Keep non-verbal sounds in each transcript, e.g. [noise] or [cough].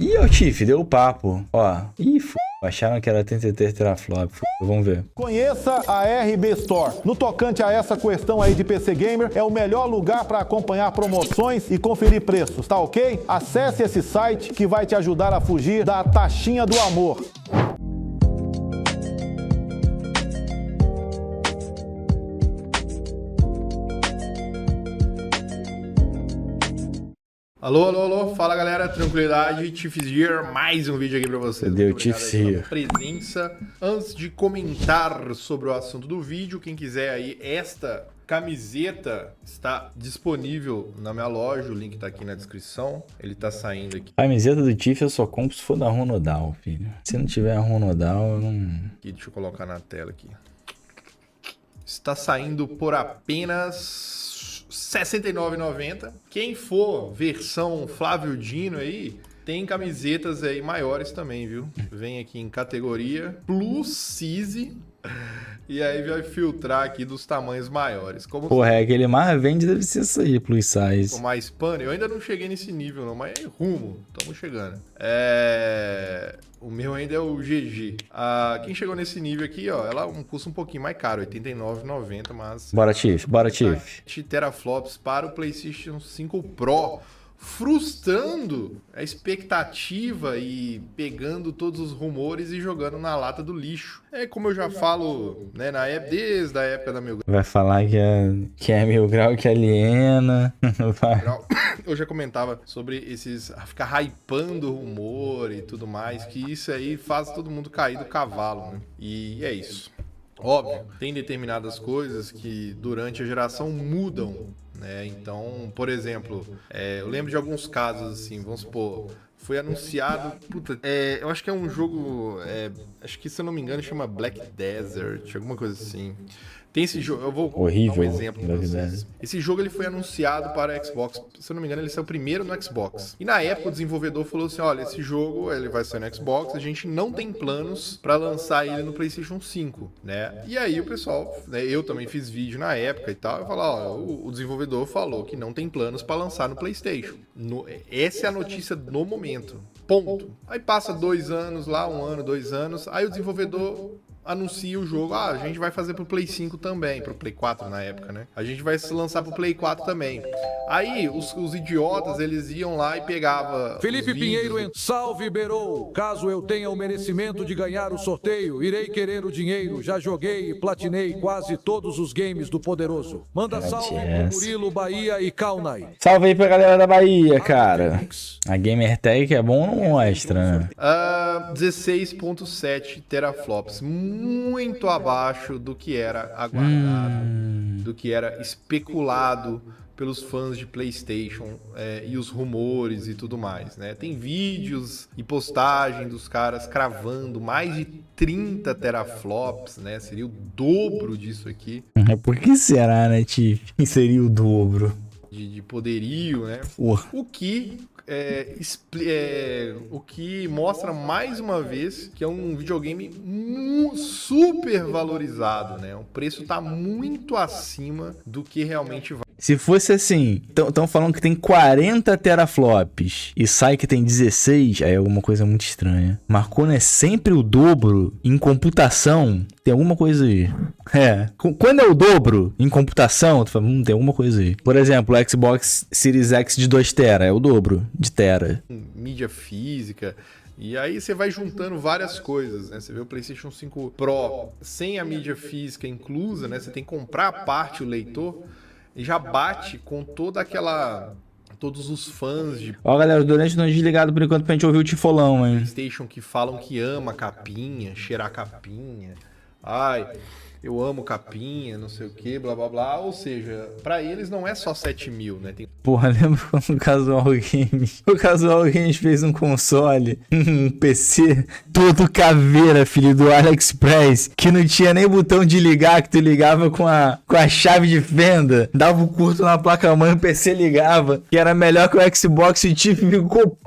Ih, o Tiff, deu o papo. Ó, ih, f... Acharam que era 33 teraflop. Vamos ver. Conheça a RB Store. No tocante a essa questão aí de PC Gamer, é o melhor lugar para acompanhar promoções e conferir preços, tá ok? Acesse esse site que vai te ajudar a fugir da taxinha do amor. Alô, alô, alô, fala galera, tranquilidade, Chief Gear, mais um vídeo aqui pra vocês. Deu Chief Gear. Presença. Antes de comentar sobre o assunto do vídeo, quem quiser aí esta camiseta está disponível na minha loja, o link tá aqui na descrição, ele tá saindo aqui. A camiseta do Tiff eu só compro se for da Ronodal, filho. Se não tiver a Ronodal, eu não... Aqui, deixa eu colocar na tela aqui. Está saindo por apenas 69,90. Quem for versão Flávio Dino aí, tem camisetas aí maiores também, viu? Vem aqui em categoria Plus Size. E aí vai filtrar aqui dos tamanhos maiores. Como Porra, é aquele mais vende deve ser isso aí, plus size. Com mais pano, eu ainda não cheguei nesse nível não, mas é rumo, estamos chegando. É... O meu ainda é o GG. Ah, quem chegou nesse nível aqui, ó, ela custa um pouquinho mais caro, 89,90, mas... Bora, Tiff, bora, Tiff. Teraflops para o PlayStation 5 Pro frustrando a expectativa e pegando todos os rumores e jogando na lata do lixo. É como eu já falo, né, na época, desde a época da Mil Grau. Vai falar que é, que é Mil Grau, que é aliena. [laughs] Grau. Eu já comentava sobre esses, ficar hypando rumor e tudo mais, que isso aí faz todo mundo cair do cavalo, né? E é isso. Óbvio, tem determinadas coisas que durante a geração mudam né? Então, por exemplo, é, eu lembro de alguns casos assim, vamos supor, foi anunciado. Puta, é, eu acho que é um jogo. É, acho que, se eu não me engano, chama Black Desert, alguma coisa assim. Tem esse jogo, eu vou Horrível, dar um exemplo pra vocês. Né? Esse jogo ele foi anunciado para Xbox, se eu não me engano, ele saiu primeiro no Xbox. E na época o desenvolvedor falou assim: "Olha, esse jogo, ele vai sair no Xbox, a gente não tem planos para lançar ele no PlayStation 5", né? E aí o pessoal, né, eu também fiz vídeo na época e tal, eu falar, ó, o, o desenvolvedor falou que não tem planos para lançar no PlayStation. No, essa é a notícia no momento. Ponto. Aí passa dois anos lá, um ano, dois anos. Aí o desenvolvedor anuncia o jogo, ah, a gente vai fazer pro Play 5 também, pro Play 4 na época, né? A gente vai se lançar pro Play 4 também. Aí os, os idiotas, eles iam lá e pegava Felipe Pinheiro, em... salve Berou. Caso eu tenha o merecimento de ganhar o sorteio, irei querer o dinheiro. Já joguei e platinei quase todos os games do poderoso. Manda salve pro Murilo, Bahia e Kaunai. Salve aí pra galera da Bahia, cara. A Gamer Tech é bom não mostra, né? Uh, ah, 16.7 teraflops muito abaixo do que era aguardado, hum. do que era especulado pelos fãs de PlayStation é, e os rumores e tudo mais, né? Tem vídeos e postagem dos caras cravando mais de 30 teraflops, né? Seria o dobro disso aqui. Por que será, né, Tiff? [laughs] Seria o dobro. De, de poderio, né? Porra. O que é, é, o que mostra mais uma vez que é um videogame super valorizado, né? O preço está muito acima do que realmente vale. Se fosse assim, estão falando que tem 40 teraflops e sai que tem 16, aí é alguma coisa muito estranha. Marcona é sempre o dobro em computação. Tem alguma coisa aí. É. Quando é o dobro em computação, tu fala, hum, tem alguma coisa aí. Por exemplo, o Xbox Series X de 2 tera é o dobro de tera. Mídia física. E aí você vai juntando várias coisas, né? Você vê o PlayStation 5 Pro sem a mídia física inclusa, né? Você tem que comprar a parte o leitor já bate com toda aquela todos os fãs de. Ó, galera, o não desligado por enquanto pra gente ouvir o Tifolão, hein? PlayStation que falam que ama capinha, cheirar capinha. Ai, eu amo capinha, não sei o que, blá blá blá. Ou seja, para eles não é só 7 mil, né? Tem... Porra, [laughs] lembra quando o Casual Games. O Casual Games fez um console, um PC, todo caveira, filho, do AliExpress, que não tinha nem botão de ligar, que tu ligava com a, com a chave de fenda, dava o um curto na placa-mãe, o PC ligava, que era melhor que o Xbox e o Tiff ficou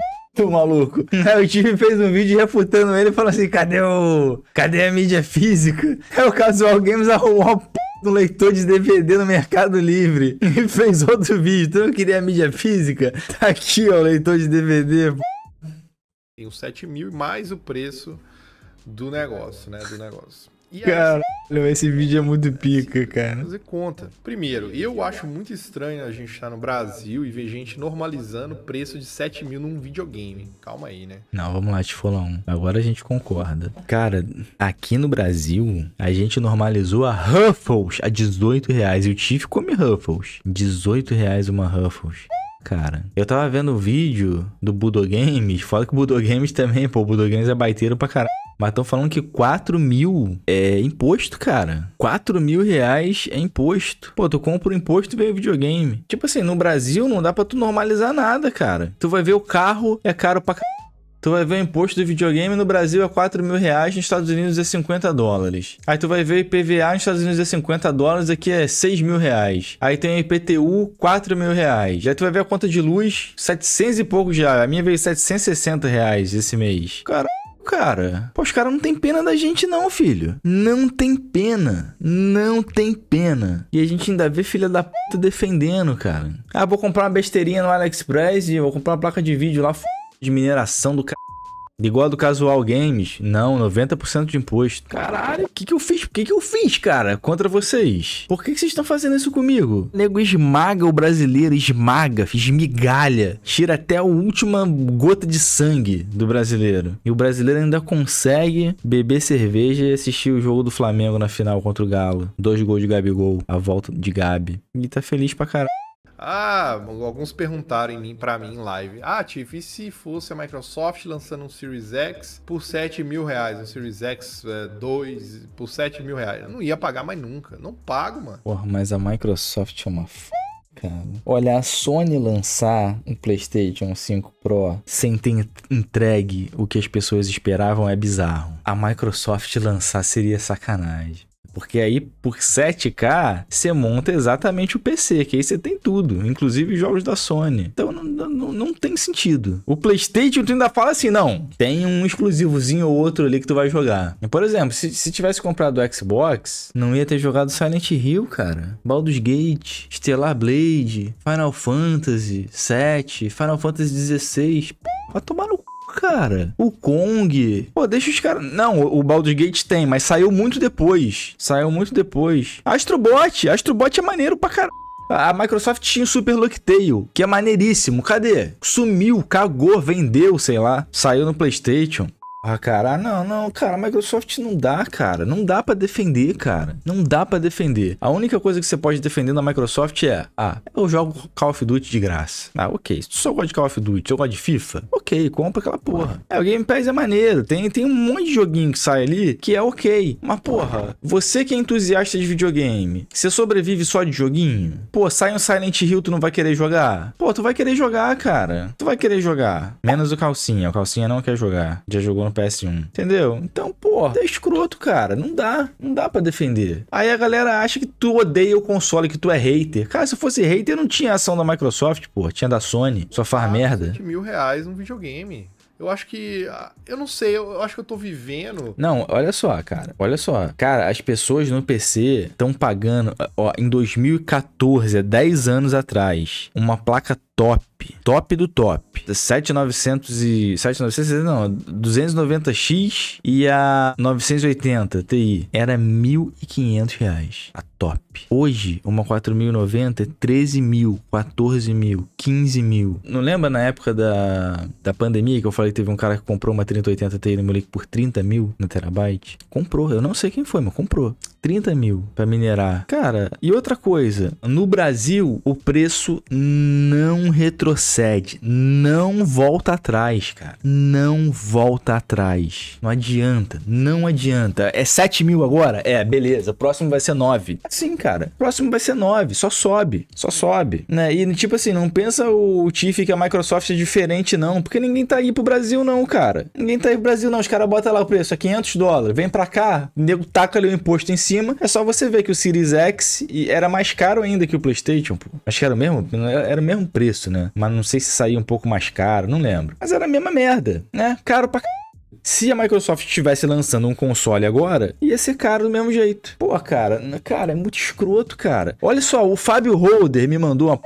muito maluco. Hum. Aí o time fez um vídeo refutando ele, falando assim, cadê o... Cadê a mídia física? É o Casual Games arrumou uma p... do leitor de DVD no Mercado Livre. [laughs] E fez outro vídeo, então eu queria a mídia física. Tá aqui, ó, o leitor de DVD, p... Tem uns 7 mil mais o preço do negócio, né? Do negócio. Caralho, esse vídeo é muito é, pica, cara. Fazer conta. Primeiro, eu acho muito estranho a gente estar tá no Brasil e ver gente normalizando o preço de 7 mil num videogame. Calma aí, né? Não, vamos lá, Tifolão. Agora a gente concorda. Cara, aqui no Brasil, a gente normalizou a Ruffles a 18 reais. E o Tiff come Ruffles. 18 reais uma Ruffles cara. Eu tava vendo o vídeo do Budogames, fala que o Budogames também, pô, o Budogames é baiteiro pra caralho. Mas estão falando que 4 mil é imposto, cara. 4 mil reais é imposto. Pô, tu compra o imposto e vê videogame. Tipo assim, no Brasil não dá pra tu normalizar nada, cara. Tu vai ver o carro, é caro pra caralho. Tu vai ver o imposto do videogame no Brasil é 4 mil reais, nos Estados Unidos é 50 dólares. Aí tu vai ver o IPVA nos Estados Unidos é 50 dólares, aqui é 6 mil reais. Aí tem o IPTU, 4 mil reais. Aí tu vai ver a conta de luz, 700 e pouco já. A minha veio 760 reais esse mês. Caralho cara. Pô, os caras não tem pena da gente, não, filho. Não tem pena. Não tem pena. E a gente ainda vê filha da puta defendendo, cara. Ah, vou comprar uma besteirinha no AliExpress e vou comprar uma placa de vídeo lá de mineração do cara Igual do Casual Games, não, 90% de imposto. Caralho, o que, que eu fiz? O que, que eu fiz, cara, contra vocês? Por que, que vocês estão fazendo isso comigo? O nego esmaga o brasileiro, esmaga, esmigalha, tira até a última gota de sangue do brasileiro. E o brasileiro ainda consegue beber cerveja e assistir o jogo do Flamengo na final contra o Galo. Dois gols de Gabigol, a volta de Gabi. E tá feliz pra caralho. Ah, alguns perguntaram em mim, para mim em live. Ah, Tiff, e se fosse a Microsoft lançando um Series X por 7 mil reais? Um Series X é, 2 por 7 mil reais? Eu não ia pagar mais nunca. Não pago, mano. Porra, mas a Microsoft é uma f... Cara. Olha, a Sony lançar um PlayStation 5 Pro sem ter entregue o que as pessoas esperavam é bizarro. A Microsoft lançar seria sacanagem. Porque aí, por 7K, você monta exatamente o PC, que aí você tem tudo, inclusive jogos da Sony. Então não, não, não tem sentido. O PlayStation tu ainda fala assim: não, tem um exclusivozinho ou outro ali que tu vai jogar. Por exemplo, se, se tivesse comprado o Xbox, não ia ter jogado Silent Hill, cara. Baldur's Gate, Stellar Blade, Final Fantasy 7, Final Fantasy 16. Vai tomar no cara. O Kong. Pô, deixa os caras. Não, o Baldur's Gate tem, mas saiu muito depois. Saiu muito depois. Astrobot. Astrobot é maneiro pra caralho. A Microsoft tinha o Super Locktail, que é maneiríssimo. Cadê? Sumiu, cagou, vendeu, sei lá. Saiu no PlayStation. Ah, cara, ah, não, não, cara, a Microsoft não dá, cara. Não dá para defender, cara. Não dá para defender. A única coisa que você pode defender na Microsoft é: ah, eu jogo Call of Duty de graça. Ah, ok. Se tu só gosta de Call of Duty, eu gosto de FIFA, ok, compra aquela porra. É, o Game Pass é maneiro. Tem, tem um monte de joguinho que sai ali que é ok. Mas, porra, você que é entusiasta de videogame, você sobrevive só de joguinho? Pô, sai um Silent Hill, tu não vai querer jogar? Pô, tu vai querer jogar, cara. Tu vai querer jogar. Menos o Calcinha. O Calcinha não quer jogar. Já jogou no PS1. Entendeu? Então, pô, é escroto, cara. Não dá. Não dá para defender. Aí a galera acha que tu odeia o console, que tu é hater. Cara, se eu fosse hater, não tinha ação da Microsoft, pô. Tinha da Sony. Só faz ah, merda. mil reais num videogame. Eu acho que. Ah, eu não sei, eu acho que eu tô vivendo. Não, olha só, cara. Olha só. Cara, as pessoas no PC estão pagando. Ó, em 2014, 10 anos atrás, uma placa top, top do top. 7900 e 7900 não, 290X e a 980 Ti era 1.500 reais. A top. Hoje, uma 4090 é 13 mil, 14 mil, 15 mil. Não lembra na época da, da pandemia que eu falei que teve um cara que comprou uma 3080 Ti no moleque link por 30 mil na terabyte? Comprou, eu não sei quem foi, mas comprou. 30 mil pra minerar. Cara, e outra coisa, no Brasil o preço não não retrocede, não volta atrás, cara. Não volta atrás. Não adianta, não adianta. É 7 mil agora? É, beleza. Próximo vai ser 9. Sim, cara. Próximo vai ser 9. Só sobe, só sobe. Né? E tipo assim, não pensa o Tiff que a Microsoft é diferente, não. Porque ninguém tá aí pro Brasil, não, cara. Ninguém tá aí pro Brasil, não. Os caras botam lá o preço, é 500 dólares. Vem pra cá, o nego taca ali o imposto em cima. É só você ver que o Series X era mais caro ainda que o PlayStation, pô. Acho que era o mesmo, era o mesmo preço né? Mas não sei se saía um pouco mais caro, não lembro. Mas era a mesma merda, né? Caro pra se a Microsoft estivesse lançando um console agora, ia ser caro do mesmo jeito. Pô, cara, cara, é muito escroto, cara. Olha só, o Fábio Holder me mandou uma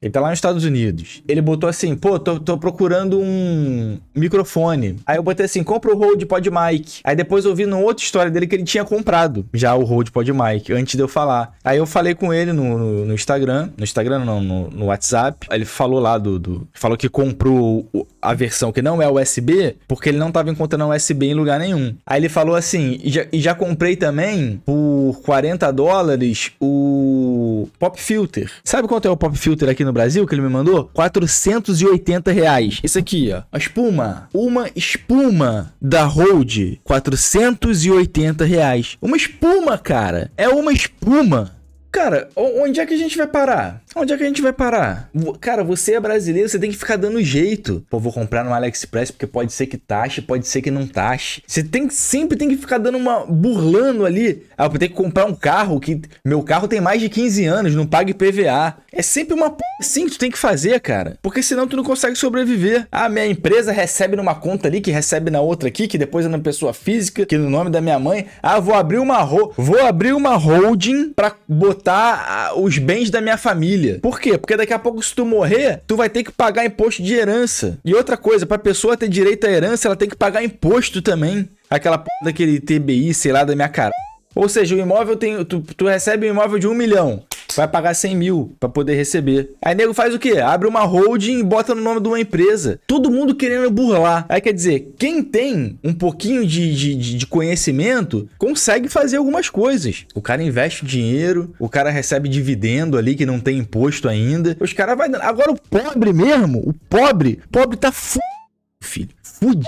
ele tá lá nos Estados Unidos. Ele botou assim, pô, tô, tô procurando um microfone. Aí eu botei assim, compra o Rode PodMic. Aí depois eu vi numa outra história dele que ele tinha comprado já o Rode PodMic, antes de eu falar. Aí eu falei com ele no, no, no Instagram, no Instagram não, no, no WhatsApp. Aí ele falou lá do, do, Falou que comprou a versão que não é USB, porque ele não tava encontrando USB em lugar nenhum. Aí ele falou assim, e já, e já comprei também, por 40 dólares, o Pop Filter. Sabe quanto é o Pop Filter aqui no Brasil, que ele me mandou, 480 reais. isso aqui, ó. A espuma. Uma espuma da Hold, 480 reais. Uma espuma, cara. É uma espuma. Cara, onde é que a gente vai parar? Onde é que a gente vai parar? Cara, você é brasileiro, você tem que ficar dando jeito. Pô, vou comprar no AliExpress porque pode ser que taxe, pode ser que não taxe. Você tem sempre tem que ficar dando uma burlando ali. Ah, eu tenho que comprar um carro que meu carro tem mais de 15 anos, não paga PVA. É sempre uma p... assim que tu tem que fazer, cara. Porque senão tu não consegue sobreviver. Ah, minha empresa recebe numa conta ali, que recebe na outra aqui, que depois é na pessoa física, que no nome da minha mãe. Ah, vou abrir uma ro... vou abrir uma holding para botar ah, os bens da minha família família. Por quê? Porque daqui a pouco, se tu morrer, tu vai ter que pagar imposto de herança. E outra coisa, pra pessoa ter direito à herança, ela tem que pagar imposto também. Aquela p daquele TBI, sei lá, da minha cara. Ou seja, o imóvel tem. Tu, tu recebe um imóvel de um milhão vai pagar 100 mil para poder receber. Aí nego faz o quê? Abre uma holding e bota no nome de uma empresa. Todo mundo querendo burlar. Aí quer dizer, quem tem um pouquinho de, de, de conhecimento consegue fazer algumas coisas. O cara investe dinheiro, o cara recebe dividendo ali que não tem imposto ainda. Os caras vai dando. Agora o pobre mesmo, o pobre, o pobre tá f... filho. Fudido.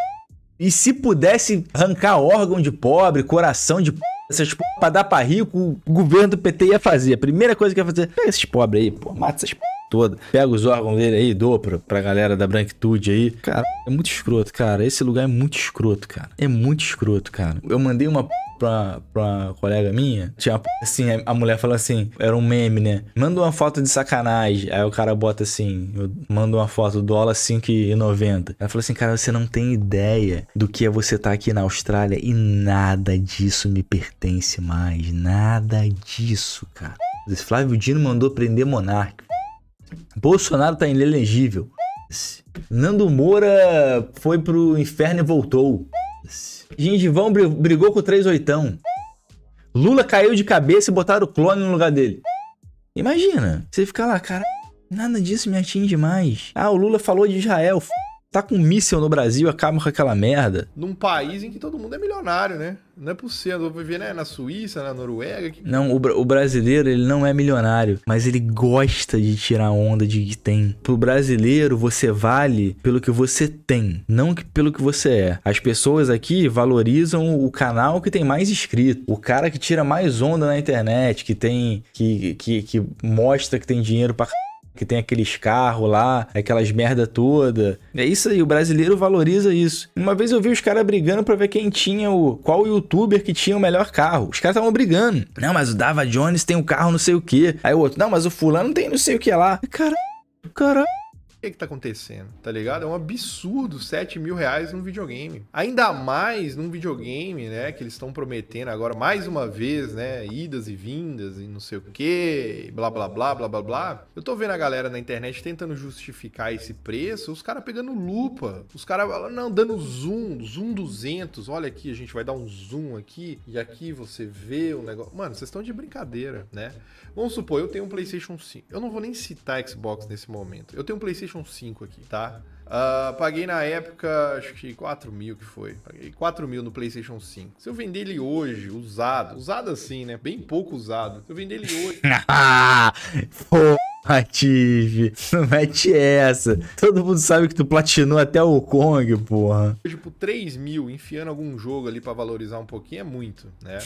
E se pudesse arrancar órgão de pobre, coração de pobre, essas p... Tipo, pra dar pra rico, o governo do PT ia fazer. A primeira coisa que ia fazer, pega esses pobres aí, pô, mata esses p toda. Pega os órgãos dele aí, doa pra, pra galera da branquitude aí. Cara, é muito escroto, cara. Esse lugar é muito escroto, cara. É muito escroto, cara. Eu mandei uma pra, pra colega minha, tinha assim, a mulher falou assim, era um meme, né? Manda uma foto de sacanagem. Aí o cara bota assim, eu mando uma foto do dólar 5,90. Ela falou assim, cara, você não tem ideia do que é você estar tá aqui na Austrália e nada disso me pertence mais. Nada disso, cara. Flávio Dino mandou prender Monarque. Bolsonaro tá inelegível. Nando Moura foi pro inferno e voltou. Gengivão brigou com o 3 oitão. Lula caiu de cabeça e botaram o clone no lugar dele. Imagina, você ficar lá, cara, nada disso me atinge mais. Ah, o Lula falou de Israel, tá com um míssel no Brasil, acaba com aquela merda. Num país em que todo mundo é milionário, né? Não é possível. Eu vou viver né? na Suíça, na Noruega. Que... Não, o, o, brasileiro, ele não é milionário, mas ele gosta de tirar onda de que tem. Pro brasileiro, você vale pelo que você tem, não pelo que você é. As pessoas aqui valorizam o canal que tem mais inscrito, o cara que tira mais onda na internet, que tem. que, que, que mostra que tem dinheiro pra que tem aqueles carros lá, aquelas merda toda. É isso aí, o brasileiro valoriza isso. Uma vez eu vi os caras brigando pra ver quem tinha o. qual youtuber que tinha o melhor carro. Os caras estavam brigando. Não, mas o Dava Jones tem um carro não sei o que. Aí o outro, não, mas o fulano tem não sei o que lá. Caralho, caralho que, que tá acontecendo? Tá ligado? É um absurdo 7 mil reais num videogame. Ainda mais num videogame, né? Que eles estão prometendo agora, mais uma vez, né? Idas e vindas e não sei o que, blá blá blá blá blá blá. Eu tô vendo a galera na internet tentando justificar esse preço, os caras pegando lupa, os caras não dando zoom, zoom 200. Olha aqui, a gente vai dar um zoom aqui e aqui você vê o negócio. Mano, vocês estão de brincadeira, né? Vamos supor, eu tenho um PlayStation 5. Eu não vou nem citar Xbox nesse momento. Eu tenho um PlayStation PlayStation 5 aqui, tá? Uh, paguei na época, acho que 4 mil que foi. Paguei 4 mil no PlayStation 5. Se eu vender ele hoje, usado, usado assim, né? Bem pouco usado. Se eu vender ele hoje. [laughs] Ah, porra, Tive. Não mete essa. Todo mundo sabe que tu platinou até o Kong, porra. Hoje, por 3 mil, enfiando algum jogo ali para valorizar um pouquinho é muito, né?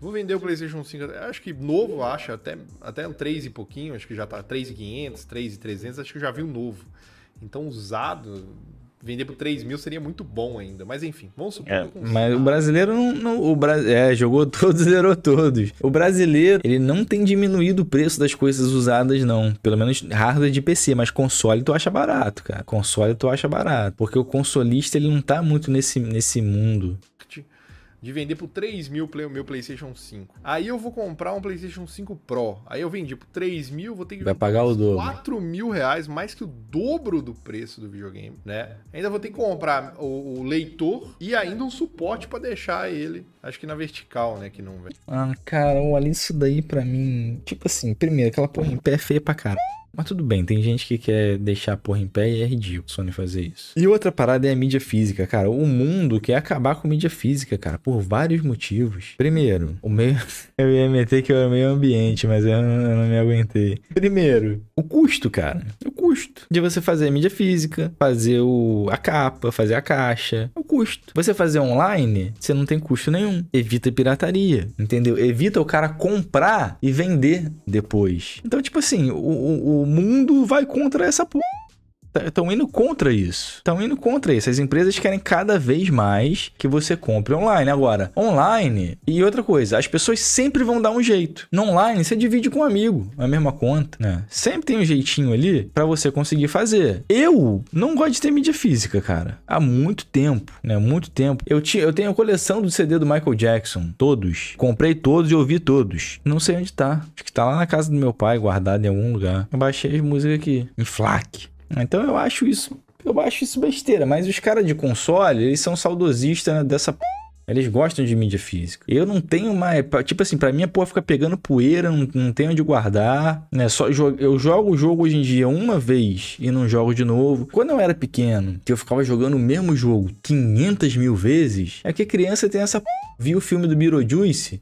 Vou vender o PlayStation 5. Acho que novo, acho, até, até um 3 e pouquinho. Acho que já tá 3,500, 3,300. Acho que eu já vi o um novo. Então, usado, vender por 3 mil seria muito bom ainda. Mas enfim, vamos supor. É, mas o brasileiro não. não o Bra... É, jogou [laughs] todos, zerou todos. O brasileiro, ele não tem diminuído o preço das coisas usadas, não. Pelo menos hardware de PC, mas console tu acha barato, cara. Console tu acha barato. Porque o consolista, ele não tá muito nesse, nesse mundo de vender por 3 mil o meu PlayStation 5. Aí eu vou comprar um PlayStation 5 Pro. Aí eu vendi por 3 mil, vou ter que. Vai pagar o dobro. 4 mil reais, mais que o dobro do preço do videogame, né? Ainda vou ter que comprar o, o leitor e ainda um suporte para deixar ele. Acho que na vertical, né? Que não vem. Ah, cara, olha isso daí pra mim. Tipo assim, primeiro, aquela porra em pé é feia pra caralho. Mas tudo bem, tem gente que quer deixar a porra em pé e é ridículo Sony fazer isso. E outra parada é a mídia física, cara. O mundo quer acabar com mídia física, cara, por vários motivos. Primeiro, o meio. [laughs] eu ia meter que eu era meio ambiente, mas eu não, eu não me aguentei. Primeiro, o custo, cara. O custo de você fazer a mídia física, fazer o, a capa, fazer a caixa. É o custo. Você fazer online, você não tem custo nenhum. Evita pirataria, entendeu? Evita o cara comprar e vender depois. Então, tipo assim, o, o, o mundo vai contra essa porra estão tá, indo contra isso. Estão indo contra isso. As empresas querem cada vez mais que você compre online. Agora, online e outra coisa, as pessoas sempre vão dar um jeito. No online, você divide com um amigo é a mesma conta, né? Sempre tem um jeitinho ali para você conseguir fazer. Eu não gosto de ter mídia física, cara. Há muito tempo, né? Muito tempo. Eu, tinha, eu tenho a coleção do CD do Michael Jackson, todos. Comprei todos e ouvi todos. Não sei onde tá. Acho que tá lá na casa do meu pai, guardado em algum lugar. Eu baixei as músicas aqui, em FLAC. Então eu acho isso, eu acho isso besteira, mas os caras de console, eles são saudosistas né, dessa eles gostam de mídia física. Eu não tenho mais. Tipo assim, pra mim a porra fica pegando poeira, não, não tenho onde guardar. Né? Só jo eu jogo o jogo hoje em dia uma vez e não jogo de novo. Quando eu era pequeno, que eu ficava jogando o mesmo jogo 500 mil vezes, é que criança tem essa. Viu o filme do Beetlejuice?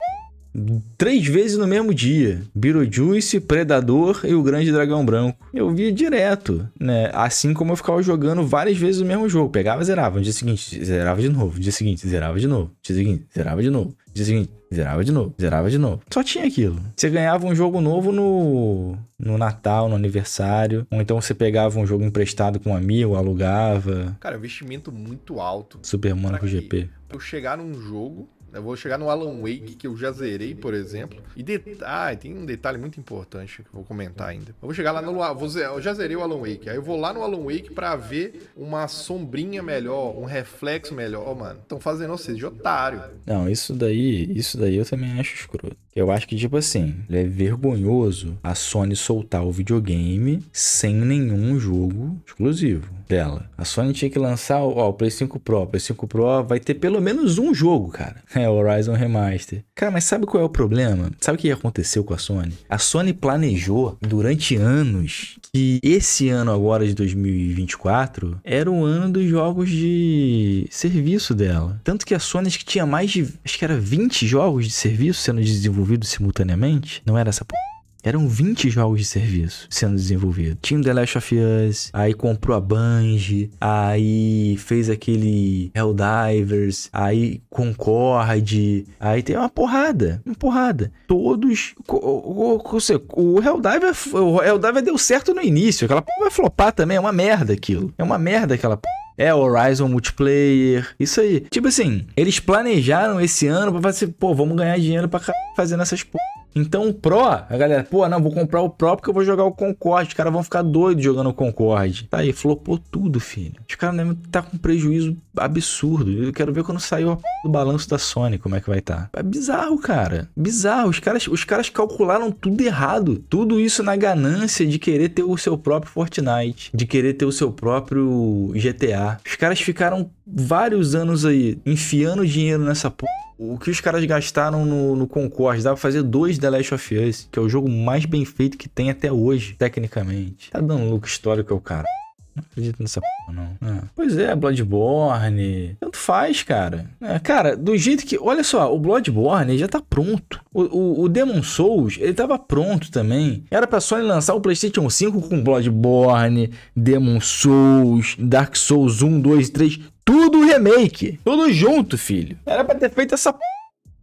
três vezes no mesmo dia. Beetlejuice, Predador e o Grande Dragão Branco. Eu via direto, né? Assim como eu ficava jogando várias vezes o mesmo jogo. Pegava, zerava. No dia seguinte, zerava de novo. No dia seguinte, zerava de novo. No dia seguinte, zerava de novo. No dia seguinte, zerava de novo. Zerava de novo. Só tinha aquilo. Você ganhava um jogo novo no, no Natal, no aniversário. Ou então você pegava um jogo emprestado com um amigo, alugava. Cara, investimento muito alto. Super Monaco GP. Eu chegar num jogo eu vou chegar no Alan Wake, que eu já zerei, por exemplo. E detalhe, ah, tem um detalhe muito importante que eu vou comentar ainda. Eu vou chegar lá no. Ah, vou, eu já zerei o Alan Wake. Aí eu vou lá no Alan Wake pra ver uma sombrinha melhor, um reflexo melhor. Oh, mano, estão fazendo vocês de otário. Não, isso daí, isso daí eu também acho escroto. Eu acho que, tipo assim, é vergonhoso a Sony soltar o videogame sem nenhum jogo exclusivo dela. A Sony tinha que lançar, ó, o Play 5 Pro. O Play 5 Pro vai ter pelo menos um jogo, cara. [laughs] é o Horizon Remaster. Cara, mas sabe qual é o problema? Sabe o que aconteceu com a Sony? A Sony planejou durante anos que esse ano agora de 2024 era o ano dos jogos de serviço dela. Tanto que a Sony acho que tinha mais de, acho que era 20 jogos de serviço sendo desenvolvidos simultaneamente. Não era essa porra eram 20 jogos de serviço sendo desenvolvidos. Tinha o The Last of Us, aí comprou a Bungie, aí fez aquele Helldivers, aí Concorde, aí tem uma porrada, uma porrada. Todos... O, o, o, o Helldiver, o Helldiver deu certo no início, aquela porra vai flopar também, é uma merda aquilo. É uma merda aquela porra. É, Horizon Multiplayer, isso aí. Tipo assim, eles planejaram esse ano pra fazer, pô, vamos ganhar dinheiro pra fazendo essas porra. Então o Pro, a galera, pô, não, vou comprar o Pro porque eu vou jogar o Concorde. Os caras vão ficar doidos jogando o Concorde. Tá aí, flopou tudo, filho. Os caras nem tá com prejuízo absurdo. Eu quero ver quando saiu o do balanço da Sony, como é que vai estar. Tá. É bizarro, cara. Bizarro. Os caras, os caras calcularam tudo errado. Tudo isso na ganância de querer ter o seu próprio Fortnite, de querer ter o seu próprio GTA. Os caras ficaram vários anos aí enfiando dinheiro nessa porra o que os caras gastaram no, no Concorde, dá pra fazer dois The Last of Us, que é o jogo mais bem feito que tem até hoje, tecnicamente. Tá dando lucro histórico, é o cara. Não acredito nessa porra, não. É. Ah. Pois é, Bloodborne. Tanto faz, cara. É, cara, do jeito que. Olha só, o Bloodborne já tá pronto. O, o, o, Demon Souls, ele tava pronto também. Era pra Sony lançar o PlayStation 5 com Bloodborne, Demon Souls, Dark Souls 1, 2, 3. Tudo remake. Tudo junto, filho. Era pra ter feito essa porra.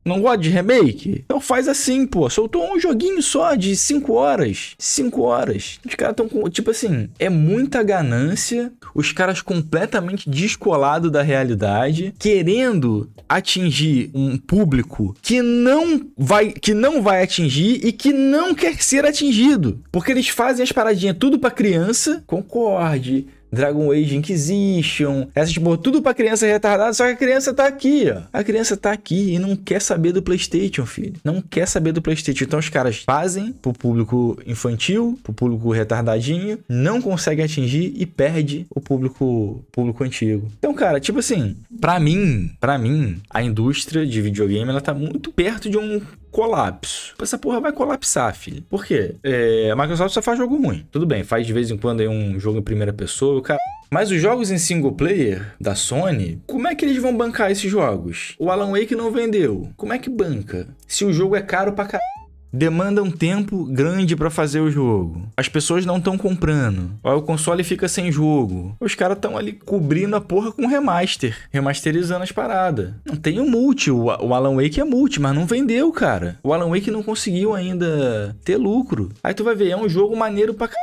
Não gosta de remake? Então faz assim, pô. Soltou um joguinho só de 5 horas. 5 horas. Os caras estão com. Tipo assim, é muita ganância. Os caras completamente descolados da realidade. Querendo atingir um público que não vai, que não vai atingir e que não quer ser atingido. Porque eles fazem as paradinhas tudo pra criança. Concorde Dragon Age Inquisition, essa tipo, tudo pra criança retardada, só que a criança tá aqui, ó. A criança tá aqui e não quer saber do PlayStation, filho. Não quer saber do PlayStation. Então os caras fazem pro público infantil, pro público retardadinho, não consegue atingir e perde o público público antigo. Então, cara, tipo assim, para mim, para mim, a indústria de videogame ela tá muito perto de um colapso. Essa porra vai colapsar, filho. Por quê? É, a Microsoft só faz jogo ruim. Tudo bem, faz de vez em quando aí um jogo em primeira pessoa, cara. Mas os jogos em single player da Sony, como é que eles vão bancar esses jogos? O Alan Wake não vendeu. Como é que banca? Se o jogo é caro pra caralho demanda um tempo grande para fazer o jogo. As pessoas não estão comprando. Aí o console fica sem jogo. Os caras estão ali cobrindo a porra com remaster, remasterizando as paradas. Não tem o multi, o Alan Wake é multi, mas não vendeu, cara. O Alan Wake não conseguiu ainda ter lucro. Aí tu vai ver, é um jogo maneiro pra c...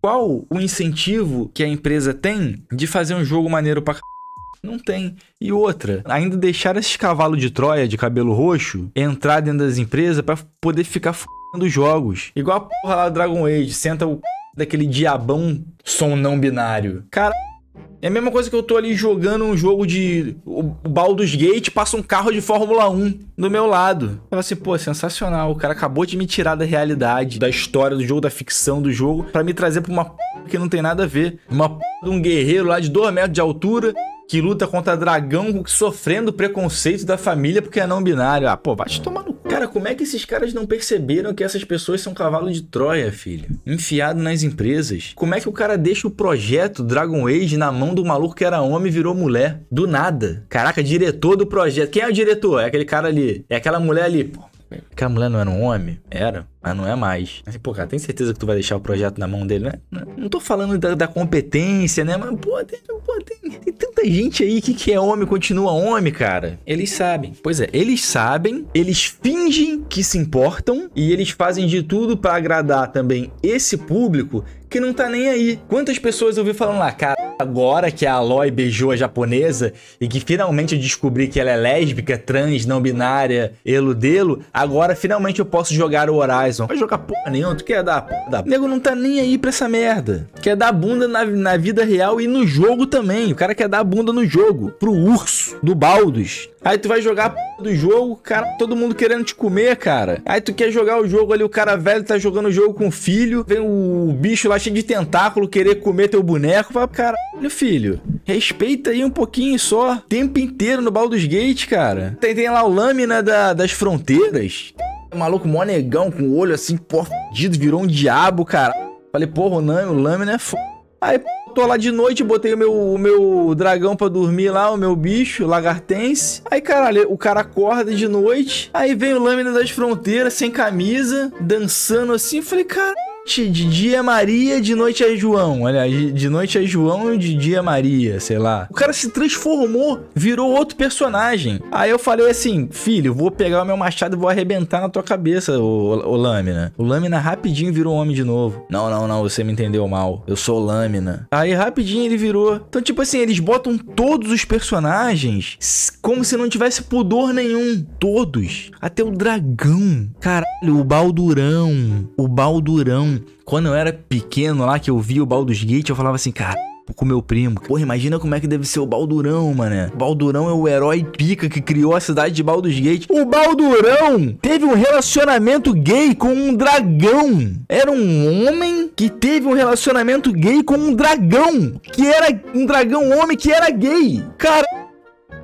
Qual o incentivo que a empresa tem de fazer um jogo maneiro pra c... Não tem. E outra, ainda deixar esses cavalos de Troia de cabelo roxo entrar dentro das empresas para poder ficar f***ando jogos. Igual a porra lá do Dragon Age, senta o daquele diabão som não binário. Cara, é a mesma coisa que eu tô ali jogando um jogo de o Baldur's Gate, passa um carro de Fórmula 1 do meu lado. Fala assim, pô, sensacional, o cara acabou de me tirar da realidade, da história do jogo, da ficção do jogo, para me trazer pra uma p... que não tem nada a ver. Uma p... de um guerreiro lá de 2 metros de altura, que luta contra dragão sofrendo preconceito da família porque é não binário. Ah, pô, vai te tomar no Cara, como é que esses caras não perceberam que essas pessoas são cavalo de Troia, filho? Enfiado nas empresas. Como é que o cara deixa o projeto Dragon Age na mão do maluco que era homem e virou mulher? Do nada. Caraca, diretor do projeto. Quem é o diretor? É aquele cara ali. É aquela mulher ali. Pô, Aquela mulher não era um homem? Era, mas não é mais. Assim, pô, cara, tem certeza que tu vai deixar o projeto na mão dele, né? Não tô falando da, da competência, né? Mas, pô, tem, pô, tem, tem muita gente aí que, que é homem continua homem, cara. Eles sabem. Pois é, eles sabem, eles fingem que se importam e eles fazem de tudo para agradar também esse público que não tá nem aí. Quantas pessoas eu vi falando lá, cara, agora que a Aloy beijou a japonesa e que finalmente eu descobri que ela é lésbica, trans, não binária, eludelo, agora finalmente eu posso jogar o Horizon. Vai jogar porra nenhuma, tu quer dar porra da... O nego não tá nem aí pra essa merda. Quer dar bunda na, na vida real e no jogo também. O cara quer dar bunda no jogo, pro urso do Baldos. Aí tu vai jogar a do jogo, cara, todo mundo querendo te comer, cara. Aí tu quer jogar o jogo ali, o cara velho tá jogando o jogo com o filho, vem o bicho lá cheio de tentáculo querer comer teu boneco. Fala, caralho, filho, respeita aí um pouquinho só, tempo inteiro no Baldos Gate, cara. Tem, tem lá o lâmina da, das fronteiras. O maluco mó negão, com o olho assim, porra, virou um diabo, cara. Falei, porra, o o Lâmina é foda. Aí tô lá de noite, botei o meu, o meu dragão pra dormir lá, o meu bicho, lagartense. Aí, caralho, o cara acorda de noite. Aí vem o Lâmina das Fronteiras, sem camisa, dançando assim. Falei, cara noite, de dia é Maria, de noite é João. Olha, de noite é João e de dia é Maria, sei lá. O cara se transformou, virou outro personagem. Aí eu falei assim, filho, vou pegar o meu machado e vou arrebentar na tua cabeça, o, o, o Lâmina. O Lâmina rapidinho virou homem de novo. Não, não, não, você me entendeu mal. Eu sou Lâmina. Aí rapidinho ele virou. Então, tipo assim, eles botam todos os personagens como se não tivesse pudor nenhum. Todos. Até o dragão. Caralho, o Baldurão. O Baldurão quando eu era pequeno lá, que eu via o Baldur's Gate, eu falava assim, cara com meu primo. Porra, imagina como é que deve ser o Baldurão, mané. O Baldurão é o herói pica que criou a cidade de Baldur's Gate. O Baldurão teve um relacionamento gay com um dragão. Era um homem que teve um relacionamento gay com um dragão. Que era um dragão homem que era gay. Cara,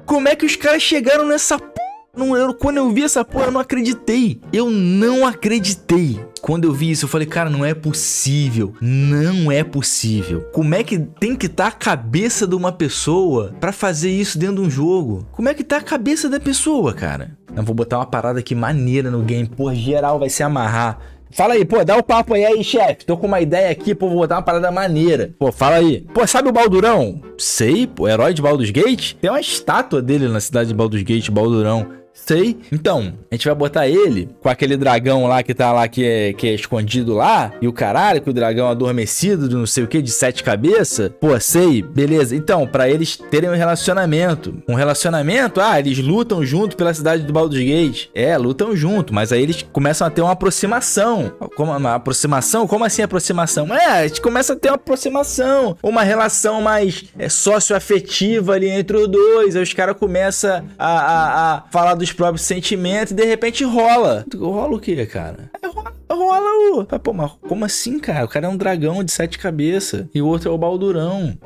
como é que os caras chegaram nessa porra? Não, eu, quando eu vi essa porra, eu não acreditei. Eu não acreditei. Quando eu vi isso, eu falei, cara, não é possível. Não é possível. Como é que tem que estar tá a cabeça de uma pessoa para fazer isso dentro de um jogo? Como é que tá a cabeça da pessoa, cara? Eu vou botar uma parada aqui maneira no game. Por geral vai se amarrar. Fala aí, pô, dá o um papo aí, aí, chefe. Tô com uma ideia aqui, pô, vou botar uma parada maneira. Pô, fala aí. Pô, sabe o Baldurão? Sei, pô, é herói de Baldur's Gate? Tem uma estátua dele na cidade de Baldur's Gate, Baldurão. Sei. Então, a gente vai botar ele com aquele dragão lá que tá lá, que é, que é escondido lá, e o caralho, que o dragão adormecido, de não sei o que, de sete cabeças. Pô, sei, beleza. Então, para eles terem um relacionamento. Um relacionamento, ah, eles lutam junto pela cidade do Baldur's Gate. É, lutam junto, mas aí eles começam a ter uma aproximação. Como uma aproximação? Como assim aproximação? É, a gente começa a ter uma aproximação, uma relação mais é, socioafetiva ali entre os dois. Aí os caras começam a, a, a falar do dos próprios sentimentos e de repente rola. Rola o que, cara? É, rola, rola o. Pô, mas como assim, cara? O cara é um dragão de sete cabeças e o outro é o Baldurão.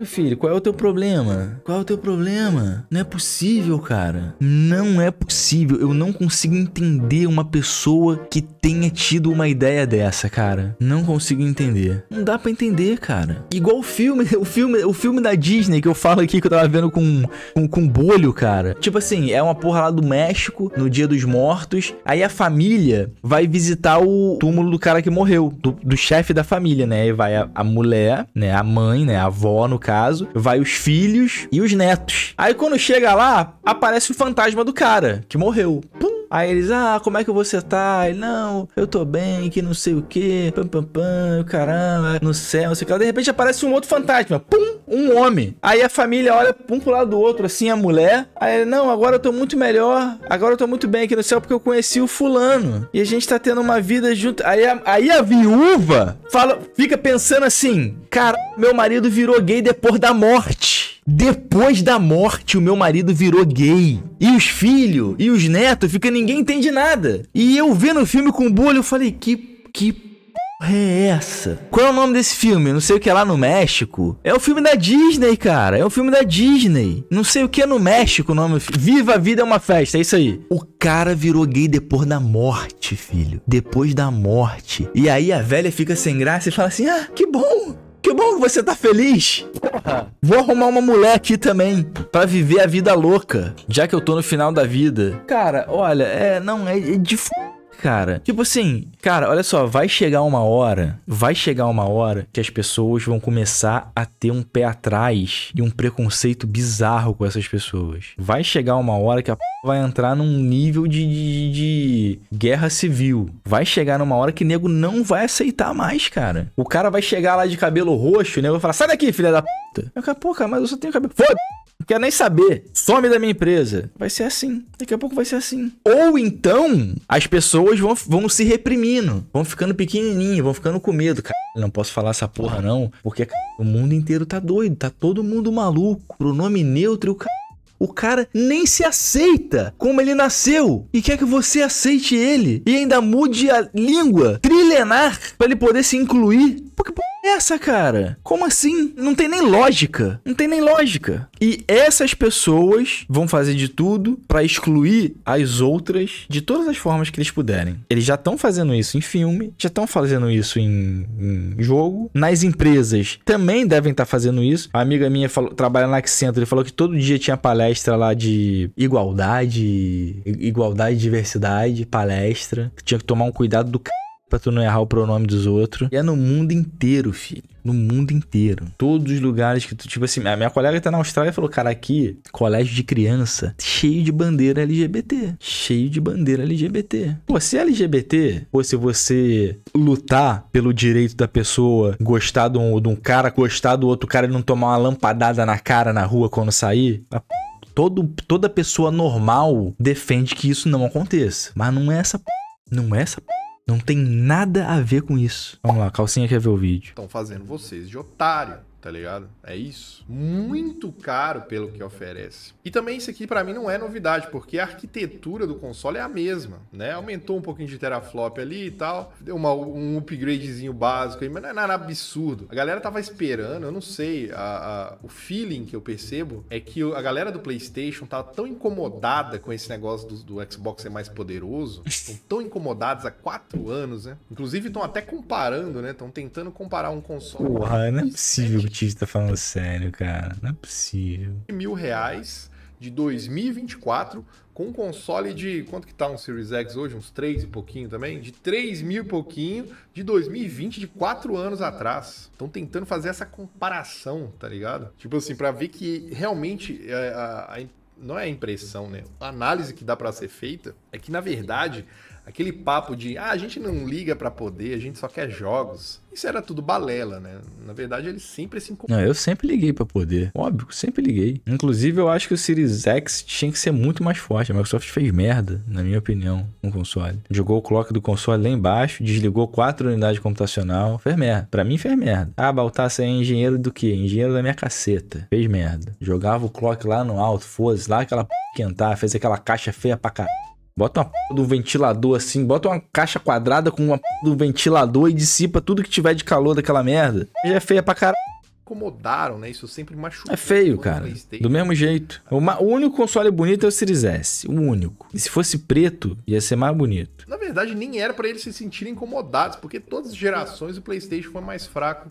Meu filho, qual é o teu problema? Qual é o teu problema? Não é possível, cara. Não é possível. Eu não consigo entender uma pessoa que tenha tido uma ideia dessa, cara. Não consigo entender. Não dá para entender, cara. Igual o filme, [laughs] o filme, o filme da Disney que eu falo aqui que eu tava vendo com com, com bolho, cara. Tipo assim, é uma porra lá do México, no Dia dos Mortos. Aí a família vai visitar o túmulo do cara que morreu, do, do chefe da família, né? E vai a, a mulher, né? A mãe, né? A avó, no caso caso, vai os filhos e os netos. Aí quando chega lá, aparece o fantasma do cara que morreu. Pum! Aí eles, ah, como é que você tá? Ele, não, eu tô bem, que não sei o que, pam, pam, pam, caramba, no céu, não sei o que. De repente aparece um outro fantasma, pum, um homem. Aí a família olha um pro lado do outro, assim, a mulher. Aí ele, não, agora eu tô muito melhor, agora eu tô muito bem aqui no céu porque eu conheci o fulano. E a gente tá tendo uma vida junto. Aí a, aí a viúva fala, fica pensando assim, cara, meu marido virou gay depois da morte. Depois da morte, o meu marido virou gay. E os filhos e os netos, fica ninguém entende nada. E eu vendo o filme com bolha, eu falei, que. que é essa? Qual é o nome desse filme? Não sei o que é lá no México. É o filme da Disney, cara. É o filme da Disney. Não sei o que é no México o nome. Viva a vida é uma festa, é isso aí. O cara virou gay depois da morte, filho. Depois da morte. E aí a velha fica sem graça e fala assim: "Ah, que bom. Que bom que você tá feliz. Porra. [laughs] Vou arrumar uma mulher aqui também, para viver a vida louca, já que eu tô no final da vida. Cara, olha, é, não, é, é f... cara. Tipo assim, cara, olha só, vai chegar uma hora, vai chegar uma hora que as pessoas vão começar a ter um pé atrás e um preconceito bizarro com essas pessoas. Vai chegar uma hora que a vai entrar num nível de, de, de, guerra civil. Vai chegar numa hora que nego não vai aceitar mais, cara. O cara vai chegar lá de cabelo roxo, o nego vai falar, sai daqui, filha da puta. Eu falo, pô, cara, mas eu só tenho cabelo... Foda! Não quero nem saber. Some da minha empresa. Vai ser assim. Daqui a pouco vai ser assim. Ou então, as pessoas vão, vão se reprimindo. Vão ficando pequenininho, vão ficando com medo. Cara, não posso falar essa porra não, porque cara, o mundo inteiro tá doido. Tá todo mundo maluco. Pronome neutro e o cara o cara nem se aceita como ele nasceu e quer que você aceite ele e ainda mude a língua trilenar para ele poder se incluir. Porque, essa, cara? Como assim? Não tem nem lógica. Não tem nem lógica. E essas pessoas vão fazer de tudo para excluir as outras de todas as formas que eles puderem. Eles já estão fazendo isso em filme, já estão fazendo isso em, em, jogo. Nas empresas também devem estar tá fazendo isso. A amiga minha falou, trabalha na Accenture, e falou que todo dia tinha palestra lá de igualdade, igualdade e diversidade, palestra. Tinha que tomar um cuidado do c para tu não errar o pronome dos outros. E é no mundo inteiro, filho. No mundo inteiro. Todos os lugares que tu, tipo assim, a minha colega tá na Austrália e falou: cara, aqui, colégio de criança, cheio de bandeira LGBT. Cheio de bandeira LGBT. Pô, se é LGBT, ou se você lutar pelo direito da pessoa gostar de um, de um cara, gostar do outro cara e não tomar uma lampadada na cara na rua quando sair, a todo, toda pessoa normal defende que isso não aconteça. Mas não é essa. Não é essa. Não tem nada a ver com isso. Vamos lá, calcinha quer ver o vídeo. Estão fazendo vocês de otário tá ligado? É isso. Muito caro pelo que oferece. E também isso aqui para mim não é novidade, porque a arquitetura do console é a mesma, né? Aumentou um pouquinho de teraflop ali e tal, deu uma, um upgradezinho básico aí, mas não é nada absurdo. A galera tava esperando, eu não sei, a, a, o feeling que eu percebo é que a galera do PlayStation tá tão incomodada com esse negócio do, do Xbox ser mais poderoso, estão tão incomodados há quatro anos, né? Inclusive estão até comparando, né? Estão tentando comparar um console. Porra, não é possível Tá falando sério, cara. Não é possível. Mil reais de 2024 com um console de. Quanto que tá um Series X hoje? Uns 3 e pouquinho também? De 3 mil e pouquinho de 2020, de 4 anos atrás. Estão tentando fazer essa comparação, tá ligado? Tipo assim, para ver que realmente é, a, a, a, não é a impressão, né? A análise que dá para ser feita é que, na verdade. Aquele papo de, ah, a gente não liga para poder, a gente só quer jogos. Isso era tudo balela, né? Na verdade, ele sempre se Não, eu sempre liguei para poder. Óbvio, sempre liguei. Inclusive, eu acho que o Series X tinha que ser muito mais forte. A Microsoft fez merda, na minha opinião, no console. Jogou o clock do console lá embaixo, desligou quatro unidades computacional, fez merda. Pra mim, fez merda. Ah, Baltasso é engenheiro do quê? Engenheiro da minha caceta. Fez merda. Jogava o clock lá no alto, foda-se, lá aquela p... quentar, fez aquela caixa feia pra caralho Bota uma p... do ventilador assim, bota uma caixa quadrada com uma p... do ventilador e dissipa tudo que tiver de calor daquela merda. Já é feia pra caralho. Incomodaram, né? Isso sempre machucou. É feio, cara. Do mesmo jeito. O, ma... o único console bonito é o Series S. O único. E se fosse preto, ia ser mais bonito. Na verdade, nem era para eles se sentirem incomodados, porque todas as gerações o PlayStation foi mais fraco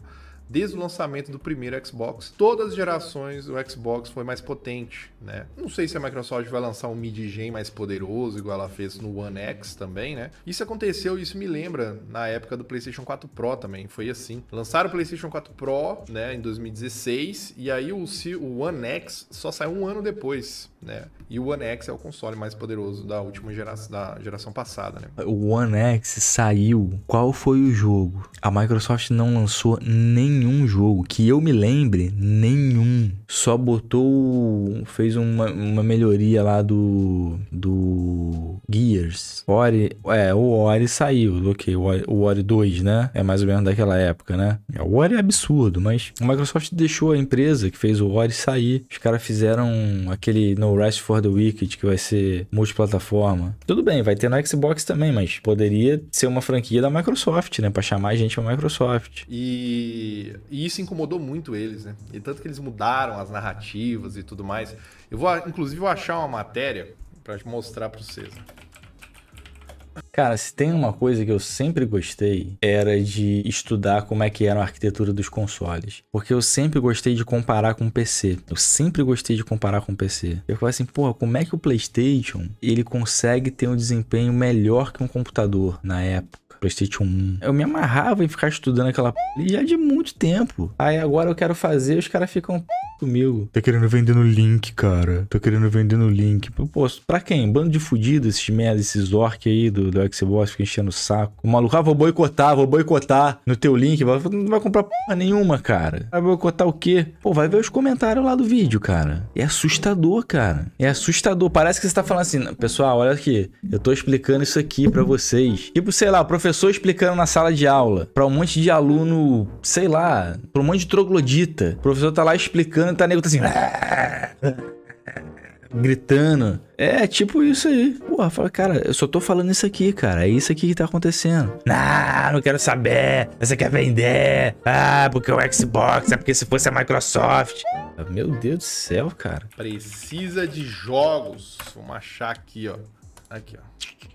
desde o lançamento do primeiro Xbox, todas as gerações o Xbox foi mais potente, né? Não sei se a Microsoft vai lançar um mid-gen mais poderoso, igual ela fez no One X também, né? Isso aconteceu, e isso me lembra na época do PlayStation 4 Pro também, foi assim. Lançaram o PlayStation 4 Pro, né, em 2016, e aí o, o One X só saiu um ano depois. Né? E o One X é o console mais poderoso da última geração, da geração passada, né? O One X saiu. Qual foi o jogo? A Microsoft não lançou nenhum jogo que eu me lembre, nenhum. Só botou, fez uma, uma melhoria lá do do Gears. Ori, é, o Ori saiu, ok, o Ori, o Ori 2, né? É mais ou menos daquela época, né? É, o Ori é absurdo, mas a Microsoft deixou a empresa que fez o Ori sair. Os caras fizeram aquele No Rest for the Wicked, que vai ser multiplataforma. Tudo bem, vai ter no Xbox também, mas poderia ser uma franquia da Microsoft, né? Pra chamar a gente pra Microsoft. E, e isso incomodou muito eles, né? E tanto que eles mudaram as narrativas e tudo mais. Eu vou, inclusive, vou achar uma matéria para mostrar para vocês. Cara, se tem uma coisa que eu sempre gostei era de estudar como é que era a arquitetura dos consoles. Porque eu sempre gostei de comparar com o PC. Eu sempre gostei de comparar com o PC. Eu falei assim, porra, como é que o PlayStation ele consegue ter um desempenho melhor que um computador na época? PlayStation 1. Eu me amarrava em ficar estudando aquela p... e já é de muito tempo. Aí agora eu quero fazer, os caras ficam p... comigo. Tá querendo vender no link, cara. Tá querendo vender no link. Pô, pra quem? Bando de fudido, esses merda, esses orc aí do, do Xbox, fica enchendo o saco. O maluco, ah, vou boicotar, vou boicotar no teu link. Não vai comprar porra nenhuma, cara. Vai boicotar o quê? Pô, vai ver os comentários lá do vídeo, cara. É assustador, cara. É assustador. Parece que você tá falando assim, pessoal, olha aqui. Eu tô explicando isso aqui para vocês. Tipo, sei lá, o professor professor explicando na sala de aula para um monte de aluno, sei lá, para um monte de troglodita. O professor tá lá explicando e tá nego tá assim. [laughs] gritando. É, tipo isso aí. Porra, fala, cara, eu só tô falando isso aqui, cara. É isso aqui que tá acontecendo. Ah, não quero saber. Você quer vender. Ah, porque é o Xbox, é porque se fosse a Microsoft. Meu Deus do céu, cara. Precisa de jogos. Vamos achar aqui, ó. Aqui, ó.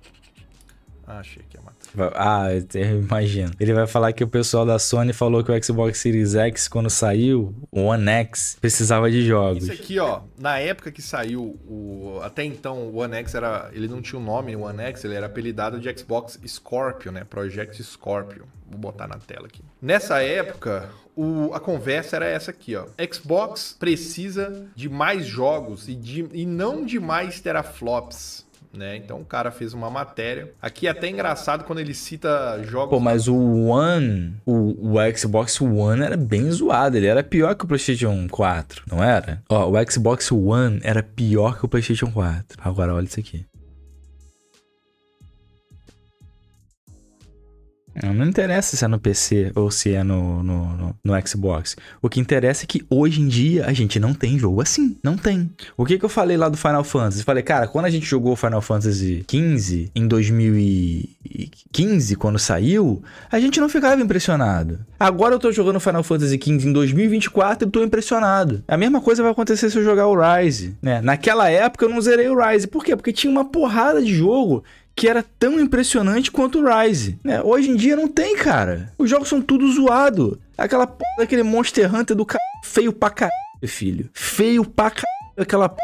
Ah, achei que ia matar. Ah, eu imagino. Ele vai falar que o pessoal da Sony falou que o Xbox Series X, quando saiu, o One X, precisava de jogos. Isso aqui, ó, na época que saiu o. Até então, o One X era. Ele não tinha o um nome, o One X, ele era apelidado de Xbox Scorpio, né? Project Scorpio. Vou botar na tela aqui. Nessa época, o, a conversa era essa aqui, ó. Xbox precisa de mais jogos e, de, e não de mais teraflops né? Então o cara fez uma matéria. Aqui é até engraçado quando ele cita jogos. Pô, mas o One, o, o Xbox One era bem zoado. Ele era pior que o PlayStation 4, não era? Ó, o Xbox One era pior que o PlayStation 4. Agora olha isso aqui. É, não interessa se é no PC ou se é no, no, no, no, Xbox. O que interessa é que hoje em dia a gente não tem jogo assim. Não tem. O que, que eu falei lá do Final Fantasy? Eu falei, cara, quando a gente jogou Final Fantasy XV em 2015, quando saiu, a gente não ficava impressionado. Agora eu tô jogando Final Fantasy XV em 2024 e tô impressionado. A mesma coisa vai acontecer se eu jogar o Rise, né? Naquela época eu não zerei o Rise. Por quê? Porque tinha uma porrada de jogo que era tão impressionante quanto o Rise. Né? Hoje em dia não tem, cara. Os jogos são tudo zoado. Aquela p... daquele Monster Hunter do c... feio pra caralho, filho. Feio pra caralho aquela p...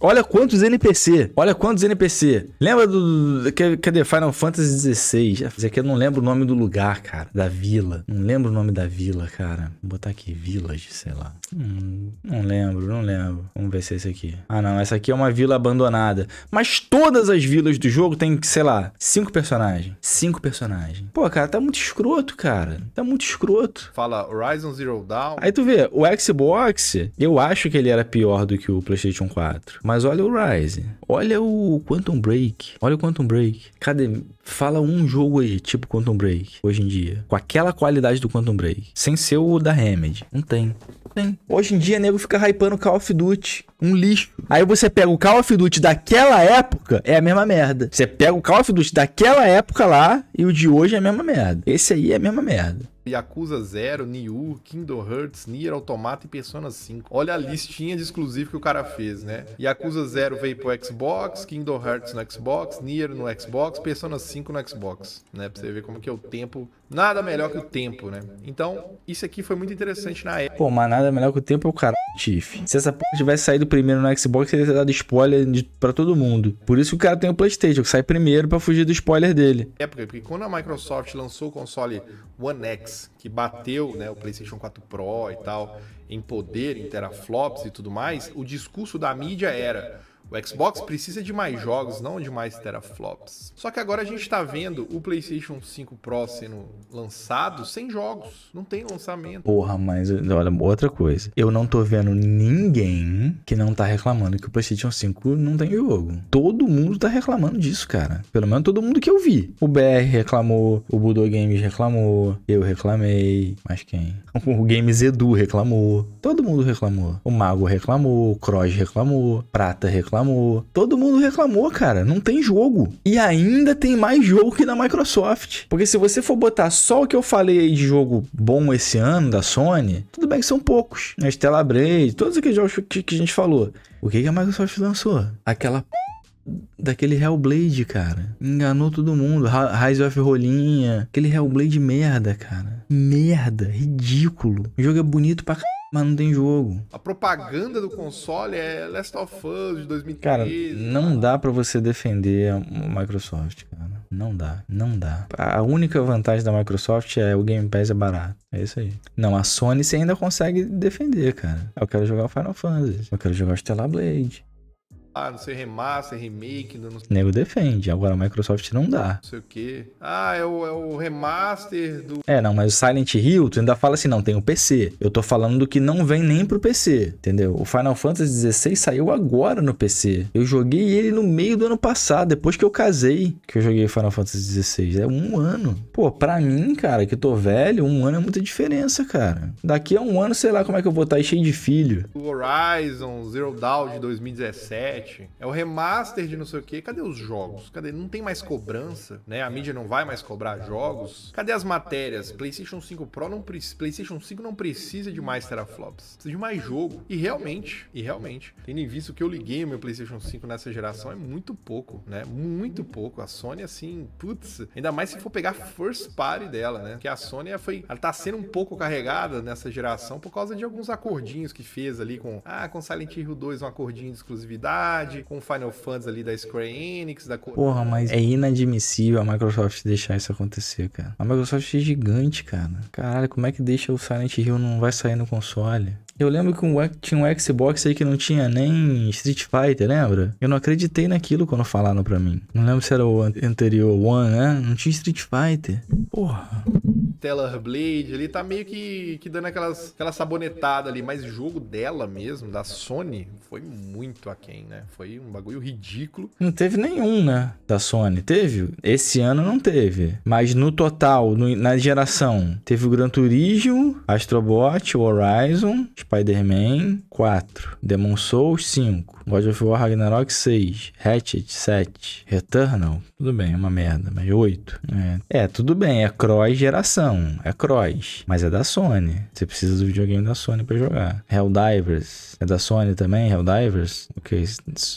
Olha quantos NPC. Olha quantos NPC. Lembra do. Cadê? É Final Fantasy XVI. Isso aqui eu não lembro o nome do lugar, cara. Da vila. Não lembro o nome da vila, cara. Vou botar aqui. Village, sei lá. Hum, não lembro, não lembro. Vamos ver se é esse aqui. Ah, não. Essa aqui é uma vila abandonada. Mas todas as vilas do jogo tem, sei lá, cinco personagens. Cinco personagens. Pô, cara, tá muito escroto, cara. Tá muito escroto. Fala Horizon Zero Dawn. Aí tu vê, o Xbox, eu acho que ele era pior do que o PlayStation 4. Mas olha o Rise, olha o Quantum Break, olha o Quantum Break. Cadê? Fala um jogo aí, tipo Quantum Break, hoje em dia, com aquela qualidade do Quantum Break, sem ser o da Remedy. Não tem. Tem. Hoje em dia, nego fica hypando Call of Duty. Um lixo. Aí você pega o Call of Duty daquela época, é a mesma merda. Você pega o Call of Duty daquela época lá e o de hoje é a mesma merda. Esse aí é a mesma merda. Yakuza Zero, Niu, Kingdom Hearts, Nier Automata e Persona 5. Olha a listinha de exclusivo que o cara fez, né? Yakuza Zero veio pro Xbox, Kingdom Hearts no Xbox, Nier no Xbox, Persona 5 no Xbox, né? Pra você ver como que é o tempo Nada melhor que o tempo, né? Então, isso aqui foi muito interessante na época. Pô, mas nada melhor que o tempo é o cara, Tiff. Se essa porra tivesse saído primeiro no Xbox, teria dado spoiler de, pra todo mundo. Por isso que o cara tem o PlayStation, que sai primeiro pra fugir do spoiler dele. É, porque, porque quando a Microsoft lançou o console One X, que bateu né, o PlayStation 4 Pro e tal, em poder, em teraflops e tudo mais, o discurso da mídia era o Xbox precisa de mais jogos, não de mais teraflops. Só que agora a gente está tá vendo o PlayStation 5 Pro sendo lançado sem jogos. Não tem lançamento. Porra, mas olha, outra coisa. Eu não tô vendo ninguém que não tá reclamando que o PlayStation 5 não tem jogo. Todo mundo tá reclamando disso, cara. Pelo menos todo mundo que eu vi. O BR reclamou, o Budo Games reclamou, eu reclamei. Mas quem? [laughs] O Games Edu reclamou. Todo mundo reclamou. O Mago reclamou, o Cross reclamou, Prata reclamou reclamou. Todo mundo reclamou, cara. Não tem jogo. E ainda tem mais jogo que na Microsoft. Porque se você for botar só o que eu falei aí de jogo bom esse ano da Sony, tudo bem que são poucos. A né? Stella Braid, todos aqueles jogos que, que a gente falou. O que, que a Microsoft lançou? Aquela p... daquele Hellblade, cara. Enganou todo mundo. Rise of Rolinha. Aquele Hellblade merda, cara. Merda. Ridículo. O jogo é bonito pra c mas não tem jogo. A propaganda do console é Last of Us de 2013. Cara, não tá dá para você defender a Microsoft, cara. Não dá, não dá. A única vantagem da Microsoft é o Game Pass é barato. É isso aí. Não, a Sony você ainda consegue defender, cara. Eu quero jogar o Final Fantasy, eu quero jogar o Stellar Blade. Ah, não sei, remaster, remake. Não... Nego defende, agora a Microsoft não dá. Não sei o quê. Ah, é o, é o remaster do. É, não, mas o Silent Hill, tu ainda fala assim, não, tem o PC. Eu tô falando do que não vem nem pro PC, entendeu? O Final Fantasy XVI saiu agora no PC. Eu joguei ele no meio do ano passado, depois que eu casei, que eu joguei Final Fantasy XVI. É um ano. Pô, pra mim, cara, que eu tô velho, um ano é muita diferença, cara. Daqui a um ano, sei lá como é que eu vou estar tá aí cheio de filho. O Horizon, Zero Dawn de 2017 é o remaster de não sei o quê. Cadê os jogos? Cadê? Não tem mais cobrança, né? A mídia não vai mais cobrar jogos. Cadê as matérias? PlayStation 5 Pro não precisa. PlayStation 5 não precisa de mais teraflops. Precisa de mais jogo. E realmente, e realmente, tendo em vista que eu liguei o meu PlayStation 5 nessa geração, é muito pouco, né? Muito pouco. A Sony, assim, putz, ainda mais se for pegar first party dela, né? Que a Sony foi. Ela tá sendo um pouco carregada nessa geração por causa de alguns acordinhos que fez ali com. Ah, com Silent Hill 2, um acordinho de exclusividade comunidade, com Final Fantasy ali da Square Enix, da... Porra, mas é inadmissível a Microsoft deixar isso acontecer, cara. A Microsoft é gigante, cara. Caralho, como é que deixa o Silent Hill não vai sair no console? Eu lembro que um, tinha um Xbox aí que não tinha nem Street Fighter, lembra? Eu não acreditei naquilo quando falaram pra mim. Não lembro se era o anterior One, né? Não tinha Street Fighter. Porra. Stellar Blade ali, tá meio que, que dando aquelas, aquela sabonetada ali, mas o jogo dela mesmo, da Sony, foi muito aquém, né? Foi um bagulho ridículo. Não teve nenhum, né? Da Sony. Teve? Esse ano não teve. Mas no total, no, na geração, teve o Gran Turismo, Astrobot, Horizon, Spider-Man 4, Demon Souls 5. God of War Ragnarok 6, Hatchet 7, Returnal, tudo bem, é uma merda, mas 8. É, é tudo bem, é cross geração, é cross, mas é da Sony. Você precisa do videogame da Sony para jogar. Helldivers, é da Sony também, Helldivers? Ok,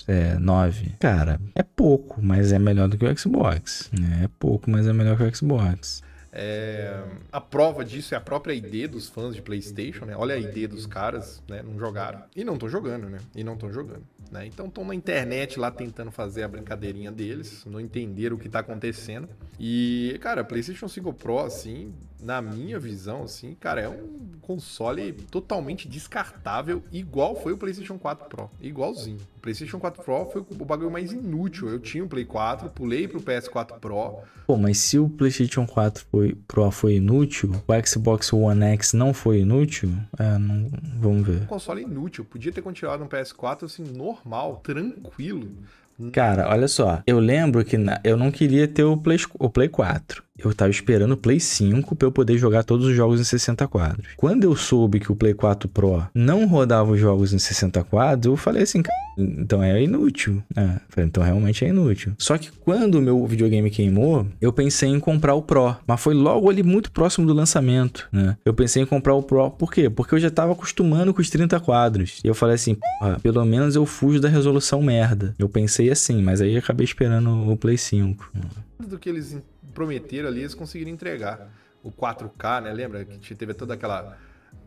é 9. Cara, é pouco, mas é melhor do que o Xbox. É, é pouco, mas é melhor que o Xbox. É, a prova disso é a própria ID dos fãs de PlayStation, né? Olha a ID dos caras, né? Não jogaram. E não estão jogando, né? E não estão jogando. Né? Então estão na internet lá tentando fazer a brincadeirinha deles, não entenderam o que está acontecendo. E, cara, PlayStation 5 Pro, assim, na minha visão, assim, cara, é um console totalmente descartável, igual foi o PlayStation 4 Pro. Igualzinho. O PlayStation 4 Pro foi o bagulho mais inútil. Eu tinha o Play 4, pulei pro PS4 Pro. Pô, mas se o PlayStation 4 foi, Pro foi inútil, o Xbox One X não foi inútil, é, não, vamos ver. Um console inútil. Podia ter continuado no PS4, assim, normal, tranquilo. Cara, olha só. Eu lembro que na, eu não queria ter o Play, o Play 4 eu tava esperando o Play 5 para eu poder jogar todos os jogos em 60 quadros. Quando eu soube que o Play 4 Pro não rodava os jogos em 60 quadros, eu falei assim, então é inútil. É, falei, então realmente é inútil. Só que quando o meu videogame queimou, eu pensei em comprar o Pro, mas foi logo ali muito próximo do lançamento, né? Eu pensei em comprar o Pro, por quê? Porque eu já tava acostumando com os 30 quadros. E eu falei assim, pelo menos eu fujo da resolução merda. Eu pensei assim, mas aí acabei esperando o Play 5. Do que eles prometeram ali, eles conseguiram entregar. O 4K, né? Lembra que teve toda aquela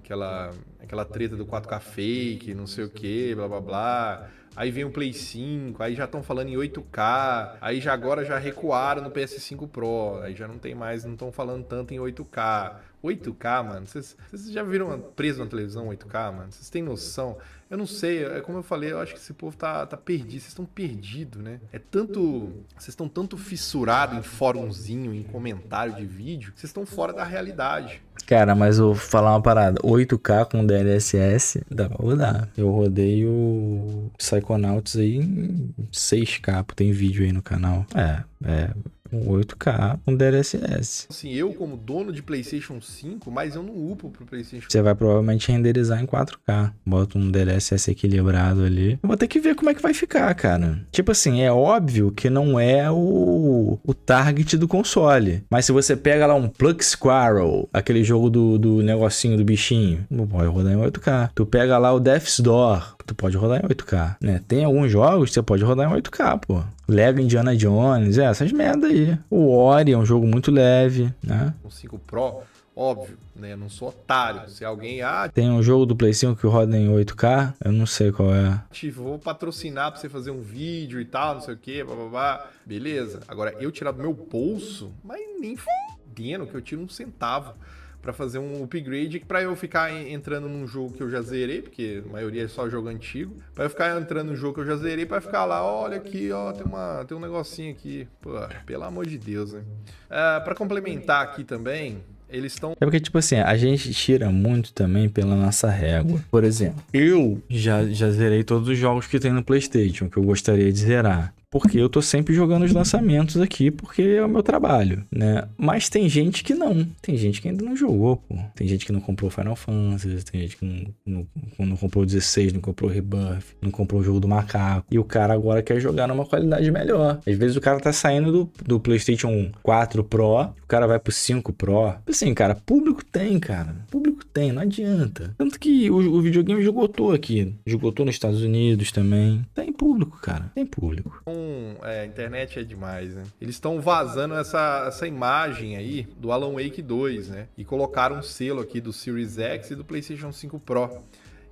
aquela aquela treta do 4K fake, não sei o que, blá blá blá aí vem o Play 5, aí já estão falando em 8K, aí já agora já recuaram no PS5 Pro, aí já não tem mais, não estão falando tanto em 8K. 8K, mano, vocês já viram preso na televisão 8K, mano? Vocês têm noção? Eu não sei, é como eu falei, eu acho que esse povo tá, tá perdido, vocês estão perdidos, né? É tanto. Vocês estão tanto fissurado em fórumzinho, em comentário de vídeo, vocês estão fora da realidade. Cara, mas eu vou falar uma parada. 8K com DLSS dá pra rodar. Eu rodei o Psychonauts aí em 6K, tem vídeo aí no canal. É, é, um 8K, um DLSS. Assim, eu como dono de PlayStation 5, mas eu não upo pro PlayStation. Você vai provavelmente renderizar em 4K. Bota um DLSS equilibrado ali. Eu vou ter que ver como é que vai ficar, cara. Tipo assim, é óbvio que não é o, o target do console. Mas se você pega lá um Plug Squirrel, aquele jogo do, do negocinho do bichinho, vai rodar em 8K. Tu pega lá o Death's Door, tu pode rodar em 8K, né? Tem alguns jogos que você pode rodar em 8K, pô. Lego Indiana Jones, é, essas merda aí. O Ori é um jogo muito leve, né? O 5 Pro, óbvio, né? não sou otário. Se alguém. Ah, tem um jogo do Play 5 que roda em 8K, eu não sei qual é. Tipo, vou patrocinar pra você fazer um vídeo e tal, não sei o que, babá. Beleza. Agora, eu tirar do meu bolso, mas nem fudendo que eu tiro um centavo para fazer um upgrade para eu ficar entrando num jogo que eu já zerei, porque a maioria é só jogo antigo, para eu ficar entrando num jogo que eu já zerei para ficar lá, olha aqui, ó, tem uma tem um negocinho aqui. Pô, pelo amor de Deus, né? Uh, ah, para complementar aqui também, eles estão. É porque, tipo assim, a gente tira muito também pela nossa régua. Por exemplo, eu já, já zerei todos os jogos que tem no PlayStation, que eu gostaria de zerar porque eu tô sempre jogando os lançamentos aqui, porque é o meu trabalho, né? Mas tem gente que não. Tem gente que ainda não jogou, pô. Tem gente que não comprou Final Fantasy, tem gente que não, não, não comprou 16, não comprou Rebuff, não comprou o jogo do macaco. E o cara agora quer jogar numa qualidade melhor. Às vezes o cara tá saindo do, do PlayStation 4 Pro, o cara vai pro 5 Pro. Assim, cara, público tem, cara. Público tem, não adianta. Tanto que o, o videogame esgotou aqui. Esgotou nos Estados Unidos também. Tem público, cara. Tem público. Um é, a internet é demais, né? Eles estão vazando essa, essa imagem aí do Alan Wake 2, né? E colocaram um selo aqui do Series X e do PlayStation 5 Pro.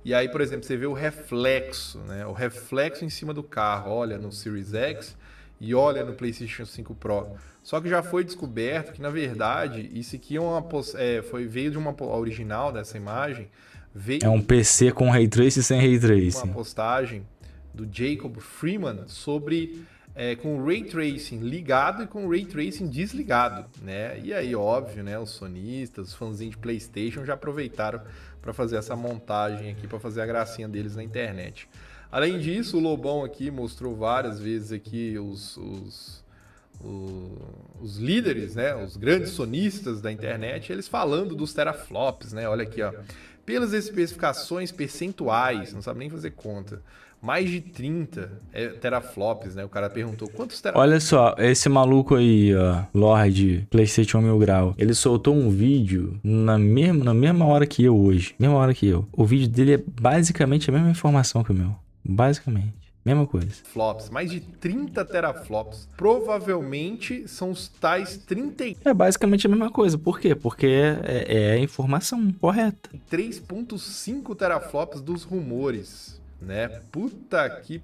E aí, por exemplo, você vê o reflexo, né? O reflexo em cima do carro. Olha no Series X e olha no PlayStation 5 Pro. Só que já foi descoberto que, na verdade, isso aqui é uma, é, foi, veio de uma original dessa imagem. Veio é um PC com Ray Tracing sem Ray Tracing. Uma postagem do Jacob Freeman sobre é, com o ray tracing ligado e com o ray tracing desligado, né? E aí, óbvio, né? Os sonistas, os fãzinhos de PlayStation já aproveitaram para fazer essa montagem aqui, para fazer a gracinha deles na internet. Além disso, o Lobão aqui mostrou várias vezes aqui os, os, os, os líderes, né? Os grandes sonistas da internet, eles falando dos teraflops, né? Olha aqui, ó. Pelas especificações percentuais, não sabe nem fazer conta mais de 30 é, teraflops, né? O cara perguntou quantos teraflops. Olha só, esse maluco aí, ó, Lorde PlayStation Mil Grau, ele soltou um vídeo na mesma, na mesma hora que eu hoje. Mesma hora que eu. O vídeo dele é basicamente a mesma informação que o meu. Basicamente. Mesma coisa. Flops, mais de 30 teraflops. Provavelmente são os tais 30. É basicamente a mesma coisa. Por quê? Porque é, é, é a informação correta. 3,5 teraflops dos rumores né? Puta que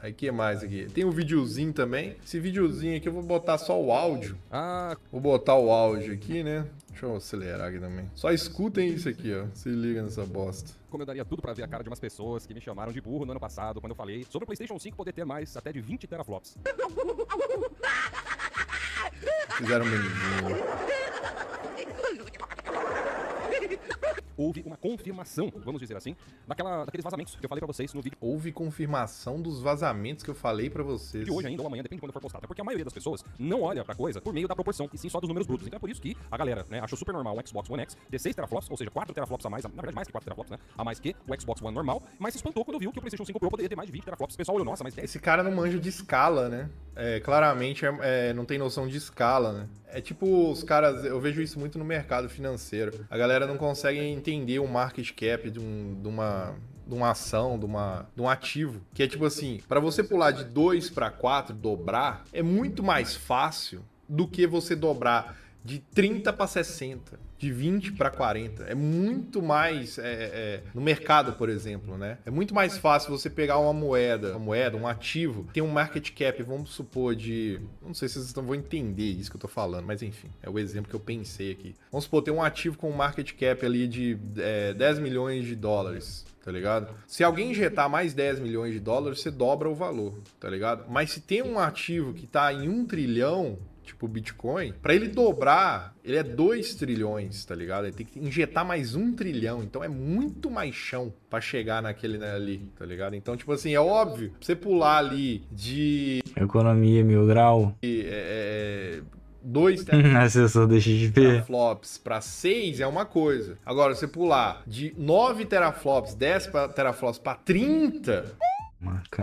Aí que mais aqui? Tem um videozinho também. Esse videozinho aqui eu vou botar só o áudio. Ah, vou botar o áudio aqui, né? Deixa eu acelerar aqui também. Só escutem isso aqui, ó. Se liga nessa bosta. Como eu daria tudo pra ver a cara de umas pessoas que me chamaram de burro no ano passado quando eu falei sobre o PlayStation 5 poder ter mais até de 20 teraflops. Fizeram um menino. Houve uma confirmação, vamos dizer assim, daquela, daqueles vazamentos que eu falei pra vocês no vídeo. Houve confirmação dos vazamentos que eu falei pra vocês. De hoje ainda ou amanhã, depende de quando for postado. Porque a maioria das pessoas não olha pra coisa por meio da proporção, e sim só dos números brutos. Então é por isso que a galera né, achou super normal o Xbox One X ter 6 teraflops, ou seja, 4 teraflops a mais, na verdade mais que 4 teraflops, né? A mais que o Xbox One normal, mas se espantou quando viu que o PlayStation 5 Pro poderia ter mais de 20 teraflops. O pessoal olhou, nossa, mas 10. Esse cara não manja de escala, né? É, claramente é, é, não tem noção de escala, né? É tipo os caras, eu vejo isso muito no mercado financeiro. A galera não não conseguem entender o market cap de, um, de uma de uma ação, de, uma, de um ativo, que é tipo assim, para você pular de 2 para 4, dobrar, é muito mais fácil do que você dobrar de 30 para 60, de 20 para 40. É muito mais é, é, no mercado, por exemplo, né? É muito mais fácil você pegar uma moeda, uma moeda, um ativo, tem um market cap, vamos supor de, não sei se vocês vão entender isso que eu tô falando, mas enfim, é o exemplo que eu pensei aqui. Vamos supor ter um ativo com um market cap ali de é, 10 milhões de dólares tá ligado? Se alguém injetar mais 10 milhões de dólares, você dobra o valor, tá ligado? Mas se tem um ativo que tá em um trilhão, tipo Bitcoin, para ele dobrar, ele é 2 trilhões, tá ligado? Ele tem que injetar mais um trilhão, então é muito mais chão para chegar naquele né, ali, tá ligado? Então, tipo assim, é óbvio, pra você pular ali de economia mil grau, de, é, é dois [laughs] assessor do teraflops para 6 é uma coisa. Agora, você pular de 9 teraflops, 10 teraflops para 30, Marca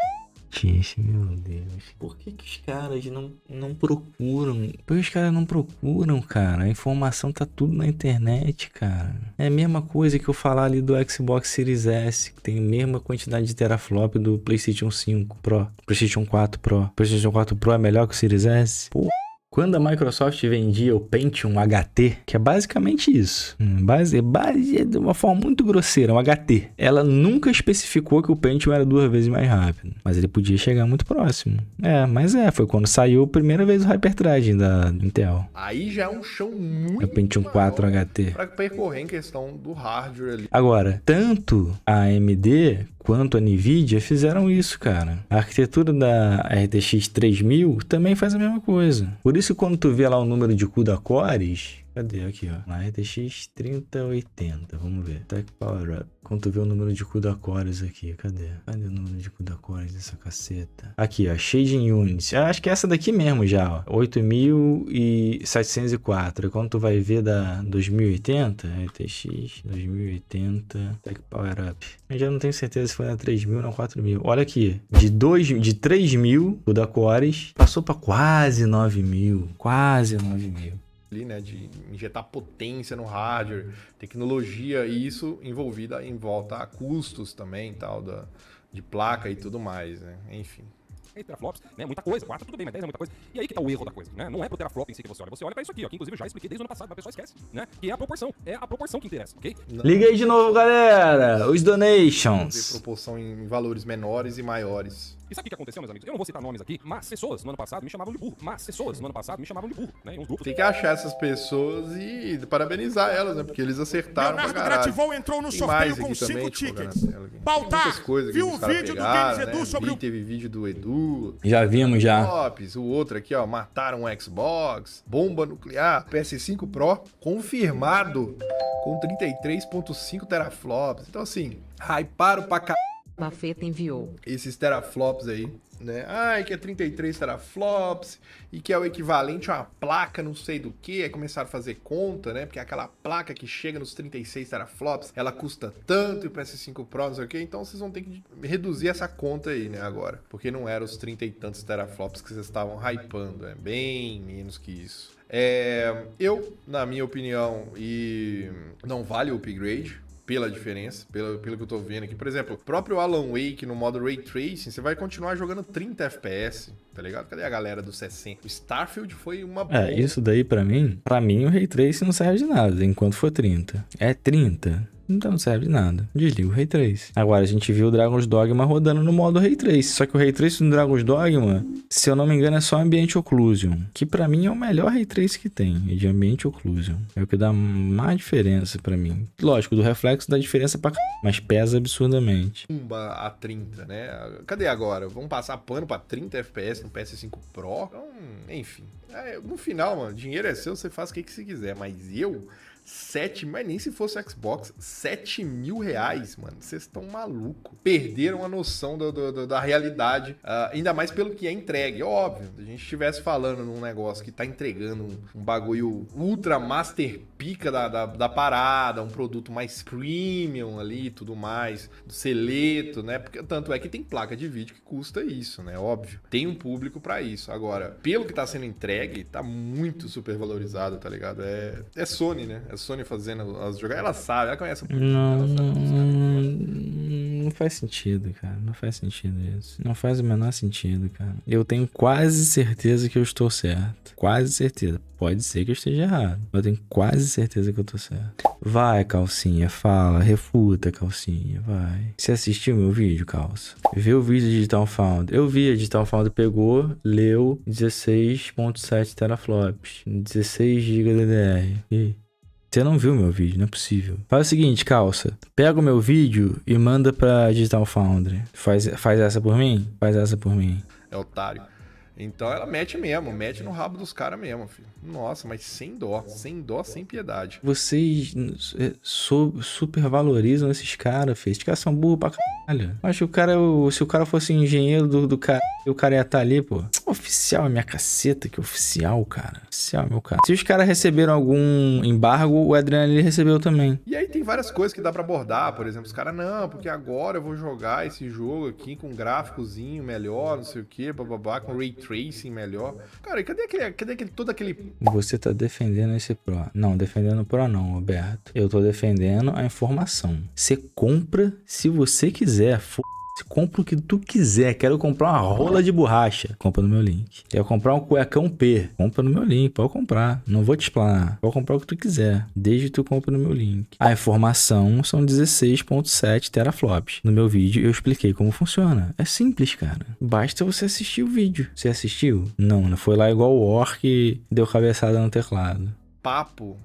idiotice, meu Deus. Por que, que os caras não, não procuram? Por que os caras não procuram, cara? A informação tá tudo na internet, cara. É a mesma coisa que eu falar ali do Xbox Series S, que tem a mesma quantidade de teraflop do PlayStation 5 Pro, PlayStation 4 Pro. PlayStation 4 Pro é melhor que o Series S? Porra. Quando a Microsoft vendia o Pentium HT, que é basicamente isso, né? base, base é de uma forma muito grosseira, um HT, ela nunca especificou que o Pentium era duas vezes mais rápido, mas ele podia chegar muito próximo. É, mas é, foi quando saiu a primeira vez o Hyperthreading da Intel. Aí já é um chão muito. É o Pentium 4 HT. Para percorrer em questão do hardware ali. Agora, tanto a AMD quanto a Nvidia fizeram isso, cara. A arquitetura da RTX 3000 também faz a mesma coisa. Por isso isso quando tu vê lá o número de cores Cadê? Aqui, ó. Uma RTX 3080. Vamos ver. Tech Power Up. Quando tu vê o número de CUDA cores aqui. Cadê? Cadê o número de CUDA cores dessa caceta? Aqui, ó. Shading Units. Eu acho que é essa daqui mesmo já, ó. 8.704. Quando tu vai ver da 2080, RTX 2080, Tech Power Up. Eu já não tenho certeza se foi na 3.000 ou na 4.000. Olha aqui. De, dois, de 3.000, CUDA cores passou pra quase 9.000. Quase 9.000 ali, né, de injetar potência no hardware, tecnologia e isso envolvida em volta a custos também, tal da de placa e tudo mais, né? Enfim. É teraflops, né? Muita coisa. 4 tudo bem, mas 10 é muita coisa. E aí que tá o erro da coisa, né? Não é pro teraflop em si que você olha. Você olha pra isso aqui, ó. Que inclusive eu já expliquei desde o ano passado, mas a pessoa esquece, né? Que é a proporção. É a proporção que interessa, ok? Liga aí de novo, galera. Os donations. Proporção em valores menores e maiores. E sabe o que aconteceu, meus amigos? Eu não vou citar nomes aqui, mas pessoas no ano passado me chamavam de burro. Mas pessoas no ano passado me chamavam de burro, né? Uns grupos... Tem que achar essas pessoas e parabenizar elas, né? Porque eles acertaram Leonardo pra caralho. Grativou entrou no Tem sorteio com cinco também, tipo, tickets. Baltar! Pautar, viu o vídeo pegaram, do Games Edu né? sobre o... Teve vídeo do Edu. Já vimos, já. Lopes, o outro aqui, ó, mataram um Xbox, bomba nuclear, PS5 Pro confirmado com 33.5 teraflops. Então, assim, hyparam pra caralho Mafeta enviou. Esses teraflops aí, né? Ai, que é 33 teraflops e que é o equivalente a uma placa não sei do que. Aí começaram a fazer conta, né? Porque aquela placa que chega nos 36 teraflops, ela custa tanto e o PS5 Pro, não sei o que. Então vocês vão ter que reduzir essa conta aí, né? Agora. Porque não eram os 30 e tantos teraflops que vocês estavam hypando. É né? bem menos que isso. É, eu, na minha opinião, e não vale o upgrade, pela diferença, pelo, pelo que eu tô vendo aqui. Por exemplo, próprio Alan Wake no modo Ray Tracing, você vai continuar jogando 30 FPS, tá ligado? Cadê a galera do 60? O Starfield foi uma boa. É, isso daí para mim, para mim o Ray Tracing não serve de nada enquanto for 30. É 30. Então não tá serve de nada. Desliga o Ray 3. Agora a gente viu o Dragon's Dogma rodando no modo Ray 3. Só que o Ray 3 no Dragon's Dogma, se eu não me engano, é só Ambiente Occlusion. Que para mim é o melhor Ray 3 que tem. É de Ambiente Occlusion. É o que dá mais diferença para mim. Lógico, do reflexo dá diferença pra c... Mas pesa absurdamente. Pumba a 30, né? Cadê agora? Vamos passar pano pra 30 FPS no PS5 Pro? Então, enfim. É, no final, mano, dinheiro é seu, você faz o que, que você quiser. Mas eu... 7, mas nem se fosse Xbox, 7 mil reais, mano. Vocês estão maluco. Perderam a noção do, do, do, da realidade, uh, ainda mais pelo que é entregue. É óbvio, se a gente estivesse falando num negócio que tá entregando um, um bagulho ultra masterpiece pica da, da, da, parada, um produto mais premium ali e tudo mais, do seleto, né? Porque tanto é que tem placa de vídeo que custa isso, né? Óbvio. Tem um público para isso. Agora, pelo que tá sendo entregue, tá muito super valorizado, tá ligado? É, é Sony, né? É Sony fazendo as jogadas. Ela sabe, ela conhece a política, Não, ela sabe, não, não faz sentido, cara. Não faz sentido isso. Não faz o menor sentido, cara. Eu tenho quase certeza que eu estou certo. Quase certeza. Pode ser que eu esteja errado. Mas eu tenho quase certeza que eu estou certo. Vai, calcinha, fala, refuta, calcinha, vai. Você assistiu meu vídeo, calça? Vê o vídeo de Digital Found. Eu vi, a Digital Found pegou, leu 16.7 teraflops, 16 GB DDR. E você não viu meu vídeo, não é possível. Faz o seguinte, calça. Pega o meu vídeo e manda pra Digital Foundry. Faz, faz essa por mim? Faz essa por mim. É otário. Então ela mete mesmo, mete no rabo dos caras mesmo, filho. Nossa, mas sem dó, sem dó, sem piedade. Vocês é, super supervalorizam esses caras, filho. Os caras são burros pra caralho. Acho que o cara, se o cara fosse engenheiro do, do cara, o cara ia estar tá ali, pô. Oficial é minha caceta, que oficial, cara. Oficial, é meu cara. Se os caras receberam algum embargo, o Adriano ele recebeu também. E aí tem várias coisas que dá para abordar, por exemplo, os caras, não, porque agora eu vou jogar esse jogo aqui com um gráficozinho melhor, não sei o que, bababá, com ray tracing tracing melhor. Cara, e cadê aquele, cadê aquele todo aquele Você tá defendendo esse Pro. Não, defendendo o Pro não, Roberto. Eu tô defendendo a informação. Você compra se você quiser, foda compra o que tu quiser. Quero comprar uma rola de borracha. Compra no meu link. Quero comprar um cuecão P. Compra no meu link. Pode comprar. Não vou te explanar. Pode comprar o que tu quiser. Desde que tu compra no meu link. A informação são 16.7 teraflops. No meu vídeo eu expliquei como funciona. É simples, cara. Basta você assistir o vídeo. Você assistiu? Não, não né? foi lá igual o Orc deu cabeçada no teclado. Papo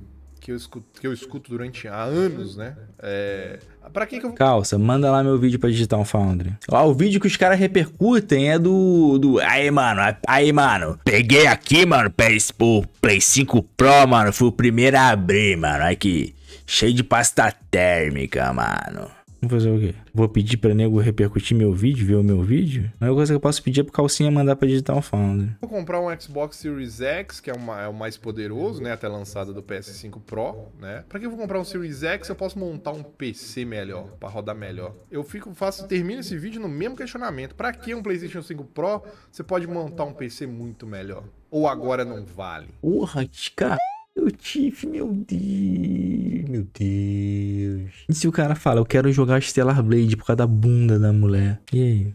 que eu escuto, que eu escuto durante há anos, né? É... Pra que, que eu... Calça, manda lá meu vídeo pra Digital Foundry. Ó, o vídeo que os caras repercutem é do, do... Aí, mano, aí, mano. Peguei aqui, mano, o Play 5 Pro, mano. Fui o primeiro a abrir, mano. Aqui. Cheio de pasta térmica, mano. Vou fazer o quê? Vou pedir pra nego repercutir meu vídeo, ver o meu vídeo? A única coisa que eu posso pedir é pro Calcinha mandar pra Digital Foundry. Vou comprar um Xbox Series X, que é, uma, é o mais poderoso, né? Até lançado do PS5 Pro, né? Pra que eu vou comprar um Series X? Eu posso montar um PC melhor, pra rodar melhor. Eu fico, faço, termino esse vídeo no mesmo questionamento. Pra que um PlayStation 5 Pro? Você pode montar um PC muito melhor. Ou agora não vale? Porra, cara. Eu tive, meu Deus, meu Deus. E se o cara fala, eu quero jogar Stellar Blade por causa da bunda da mulher? E aí?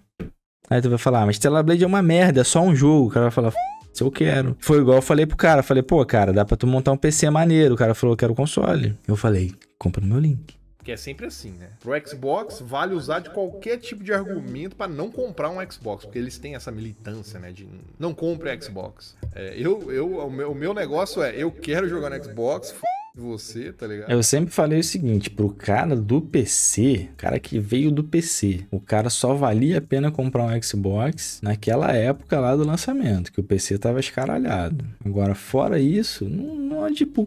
Aí tu vai falar, ah, mas Stellar Blade é uma merda, é só um jogo. O cara vai falar, se eu quero. Foi igual eu falei pro cara, falei, pô, cara, dá pra tu montar um PC maneiro. O cara falou, eu quero console. Eu falei, compra no meu link. Porque é sempre assim, né? Pro Xbox, vale usar de qualquer tipo de argumento para não comprar um Xbox, porque eles têm essa militância, né? De não compre Xbox. É, eu, eu, o meu, o meu negócio é, eu quero jogar no Xbox, f você, tá ligado? Eu sempre falei o seguinte, pro cara do PC, cara que veio do PC, o cara só valia a pena comprar um Xbox naquela época lá do lançamento, que o PC tava escaralhado. Agora, fora isso, não, não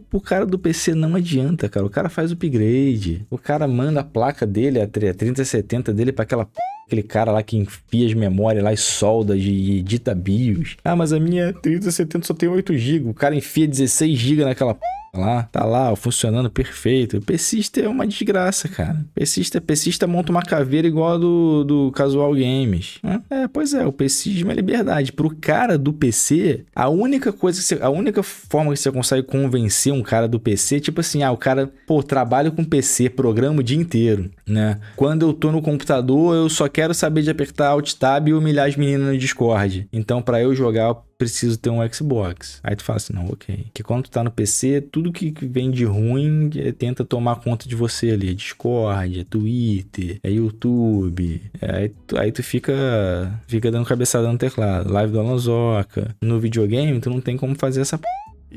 pro, cara do PC não adianta, cara. O cara faz upgrade, o cara manda a placa dele, a 3070 dele pra aquela aquele cara lá que enfia as memórias lá e solda e edita BIOS. Ah, mas a minha 3070 só tem 8 GB. O cara enfia 16 GB naquela p lá, tá lá, funcionando perfeito. Persista é uma desgraça, cara. Persista, persista monta uma caveira igual a do, do Casual Games. Né? É, pois é, o pessismo é liberdade. Pro cara do PC, a única coisa você, a única forma que você consegue convencer um cara do PC, tipo assim, ah, o cara, pô, trabalho com PC, programa o dia inteiro, né? Quando eu tô no computador, eu só quero saber de apertar Alt Tab e humilhar as meninas no Discord. Então, para eu jogar, preciso ter um Xbox. Aí tu fala assim, não, ok. Que quando tu tá no PC, tudo que vem de ruim é, tenta tomar conta de você ali. É Discord, é Twitter, é YouTube. É, aí, tu, aí tu fica, fica dando cabeçada no teclado. Live do Alonsoca. No videogame, tu não tem como fazer essa p...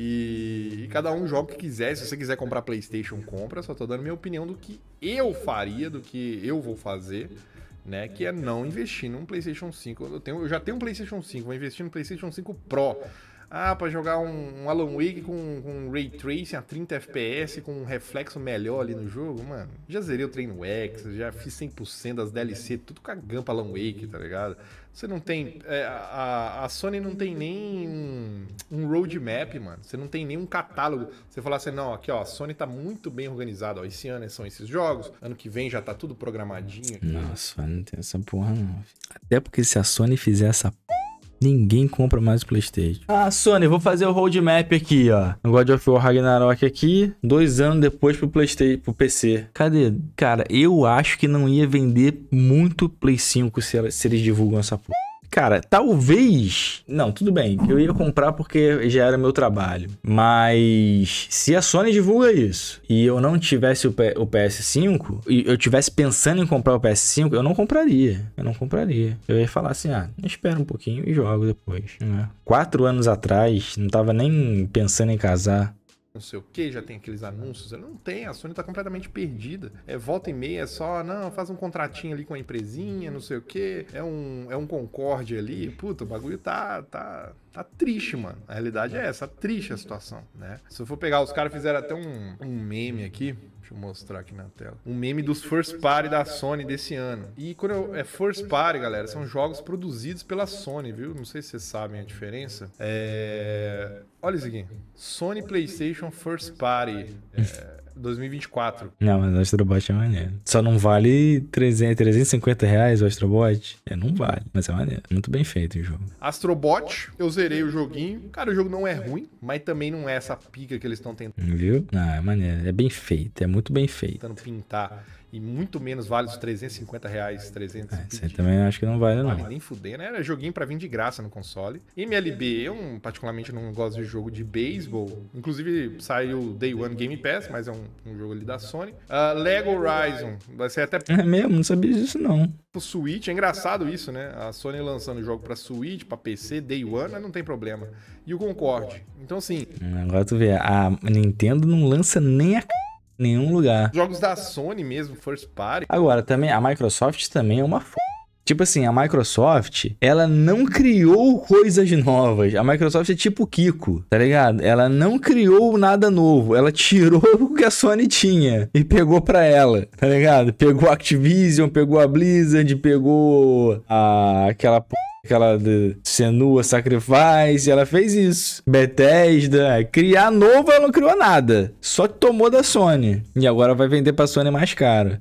E, e, cada um joga o que quiser. Se você quiser comprar PlayStation, compra. Só tô dando minha opinião do que eu faria, do que eu vou fazer né? Que é não investir num PlayStation 5. Eu, tenho, eu já tenho um PlayStation 5, vou investir no PlayStation 5 Pro. Ah, para jogar um, um, Alan Wake com, com Ray Tracing a 30 FPS, com um reflexo melhor ali no jogo, mano. Já zerei o treino X, já fiz 100% das DLC, tudo com a Gampa Alan Wake, tá ligado? Você não tem. É, a, a, Sony não tem nem um, um roadmap, mano. Você não tem nenhum catálogo. Você falar assim, não, aqui, ó, a Sony tá muito bem organizada. Ó, esse ano são esses jogos, ano que vem já tá tudo programadinho. Aqui. Nossa, não tem essa porra, não. Até porque se a Sony fizer essa Ninguém compra mais o PlayStation. Ah, Sony, vou fazer o roadmap aqui, ó. God of War Ragnarok aqui, dois anos depois pro PlayStation, pro PC. Cadê? Cara, eu acho que não ia vender muito Play 5 se, se eles divulgam essa porra. Cara, talvez. Não, tudo bem. Eu ia comprar porque já era meu trabalho. Mas se a Sony divulga isso e eu não tivesse o, P... o PS5 e eu tivesse pensando em comprar o PS5, eu não compraria. Eu não compraria. Eu ia falar assim: ah, espera um pouquinho e jogo depois. Né? Quatro anos atrás, não tava nem pensando em casar não sei o que, já tem aqueles anúncios. Não tem, a Sony tá completamente perdida. É volta e meia, é só, não, faz um contratinho ali com a empresinha, não sei o que, é um, é um Concorde ali. Puta, o bagulho tá, tá, tá triste, mano. A realidade é essa, tá triste a situação, né? Se eu for pegar, os caras fizeram até um, um meme aqui, Deixa eu mostrar aqui na tela. Um meme dos First Party da Sony desse ano. E quando eu, é First Party, galera, são jogos produzidos pela Sony, viu? Não sei se vocês sabem a diferença. É... Olha isso aqui. Sony PlayStation First Party. É... 2024. Não, mas o Astrobot é maneiro. Só não vale 300, 350 reais o Astrobot? É, não vale, mas é maneiro. Muito bem feito o jogo. Astrobot, eu zerei o joguinho. Cara, o jogo não é ruim, mas também não é essa pica que eles estão tentando. Viu? Ah, é maneiro. É bem feito, é muito bem feito. Tentando pintar e muito menos vale os 350 reais, 300 é, Você também acho que não vale, não. Vale nem fuder, né? Era é joguinho para vir de graça no console. MLB, eu particularmente não gosto de jogo de beisebol. Inclusive, saiu Day One Game Pass, mas é um, um jogo ali da Sony. Uh, Lego Horizon, vai ser até... [laughs] É mesmo? Não sabia disso, não. o Switch, é engraçado isso, né? A Sony lançando o jogo para Switch, para PC, Day One, mas não tem problema. E o Concorde. Então, assim... Hum, agora tu vê, a Nintendo não lança nem a Nenhum lugar. Jogos da Sony mesmo, First Party. Agora, também, a Microsoft também é uma f... Tipo assim, a Microsoft, ela não criou coisas novas. A Microsoft é tipo Kiko, tá ligado? Ela não criou nada novo. Ela tirou [laughs] o que a Sony tinha e pegou pra ela, tá ligado? Pegou a Activision, pegou a Blizzard, pegou a... aquela aquela de Senua Sacrifice, ela fez isso. Bethesda, é, criar novo, ela não criou nada. Só tomou da Sony. E agora vai vender pra Sony mais caro.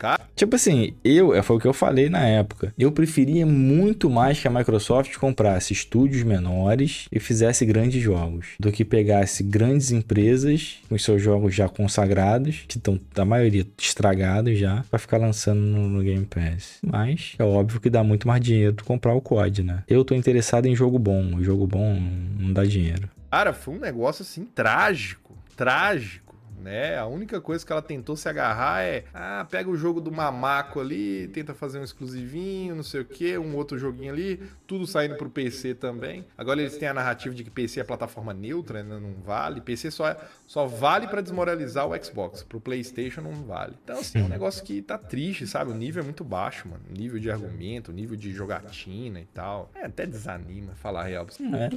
Cara. Tipo assim, eu, é, foi o que eu falei na época. Eu preferia muito mais que a Microsoft comprasse estúdios menores e fizesse grandes jogos, do que pegasse grandes empresas com seus jogos já consagrados, que estão, da maioria, estragados já, para ficar lançando no, no, Game Pass. Mas é óbvio que dá muito mais dinheiro tu comprar o COD, né? Eu tô interessado em jogo bom. O jogo bom não dá dinheiro. Cara, foi um negócio assim trágico. Trágico né? A única coisa que ela tentou se agarrar é, ah, pega o jogo do Mamaco ali, tenta fazer um exclusivinho, não sei o que, um outro joguinho ali, tudo saindo pro PC também. Agora eles têm a narrativa de que PC é plataforma neutra, né? não vale. PC só, é, só vale para desmoralizar o Xbox, pro PlayStation não vale. Então, assim, é um negócio que tá triste, sabe? O nível é muito baixo, mano. nível de argumento, nível de jogatina e tal. É, até desanima falar real. É,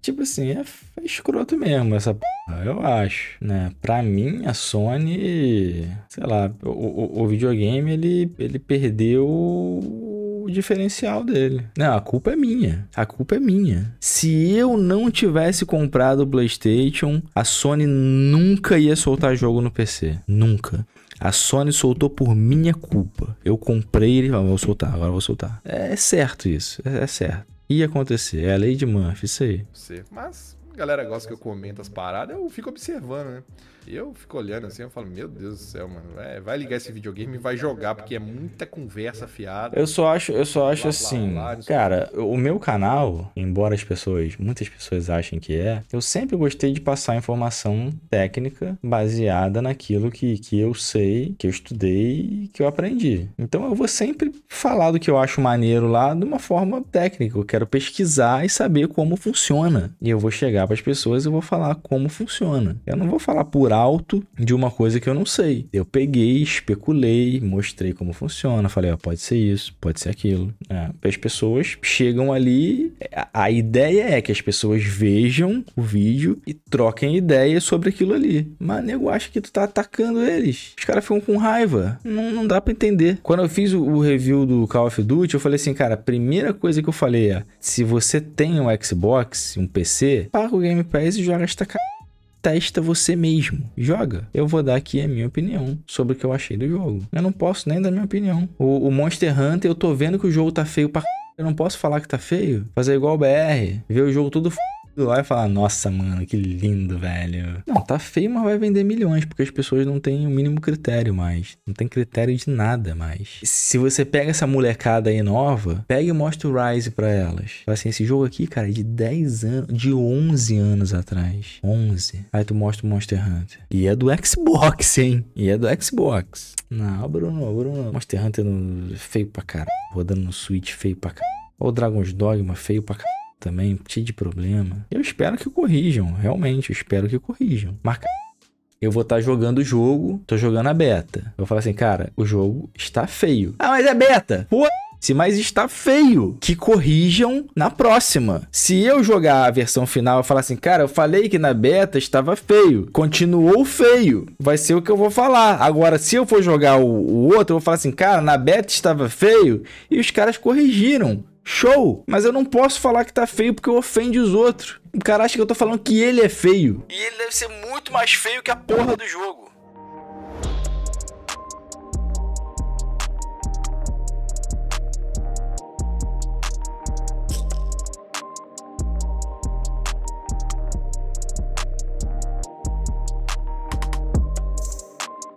tipo assim, é, é escroto mesmo essa porra, eu acho, né? Pra mim mim, a Sony, sei lá, o, o, o videogame ele, ele perdeu diferencial dele. Não, a culpa é minha. A culpa é minha. Se eu não tivesse comprado o PlayStation, a Sony nunca ia soltar jogo no PC. Nunca. A Sony soltou por minha culpa. Eu comprei ele, ah, vou soltar, agora vou soltar. É, é certo isso, é, é certo. Ia acontecer, é a lei de Murphy, isso aí. Mas a galera gosta que eu comento as paradas, eu fico observando, né? Eu fico olhando assim, eu falo, meu Deus do céu, mano, vai, vai ligar esse videogame e vai jogar, porque é muita conversa fiada. Eu só acho, eu só acho assim, cara, o meu canal, embora as pessoas, muitas pessoas achem que é, eu sempre gostei de passar informação técnica baseada naquilo que, que eu sei, que eu estudei e que eu aprendi. Então eu vou sempre falar do que eu acho maneiro lá de uma forma técnica. Eu quero pesquisar e saber como funciona. E eu vou chegar para as pessoas e vou falar como funciona. Eu não vou falar por alto de uma coisa que eu não sei. Eu peguei, especulei, mostrei como funciona, falei, ó, pode ser isso, pode ser aquilo. É, as pessoas chegam ali, a, ideia é que as pessoas vejam o vídeo e troquem ideias sobre aquilo ali. Mas nego acha que tu tá atacando eles. Os caras ficam com raiva. Não, não dá para entender. Quando eu fiz o, o review do Call of Duty, eu falei assim, cara, a primeira coisa que eu falei é, se você tem um Xbox, um PC, paga o Game Pass e joga esta cara testa você mesmo. Joga. Eu vou dar aqui a minha opinião sobre o que eu achei do jogo. Eu não posso nem dar minha opinião. O, o Monster Hunter, eu tô vendo que o jogo tá feio pra... Eu não posso falar que tá feio. Fazer igual o BR. Ver o jogo tudo Tu vai falar, nossa, mano, que lindo, velho. Não, tá feio, mas vai vender milhões, porque as pessoas não têm o mínimo critério mais. Não tem critério de nada mais. Se você pega essa molecada aí nova, pega e mostra o Rise pra elas. Fala assim, esse jogo aqui, cara, é de 10 anos, de 11 anos atrás. 11. Aí tu mostra o Monster Hunter. E é do Xbox, hein? E é do Xbox. Não, Bruno, Bruno. Monster Hunter no... feio pra caralho. Rodando no Switch feio pra caralho. Ou Dragon's Dogma feio pra caralho também, cheio de problema. Eu espero que corrijam, realmente, eu espero que corrijam. Marca eu vou estar tá jogando o jogo, tô jogando a beta. Eu falar assim, cara, o jogo está feio. Ah, mas é beta! Pô! Se mais está feio, que corrijam na próxima. Se eu jogar a versão final e falar assim, cara, eu falei que na beta estava feio, continuou feio, vai ser o que eu vou falar. Agora, se eu for jogar o, o outro, eu vou falar assim, cara, na beta estava feio e os caras corrigiram. Show! Mas eu não posso falar que tá feio porque eu ofende os outros. O cara acha que eu tô falando que ele é feio. E ele deve ser muito mais feio que a porra do jogo.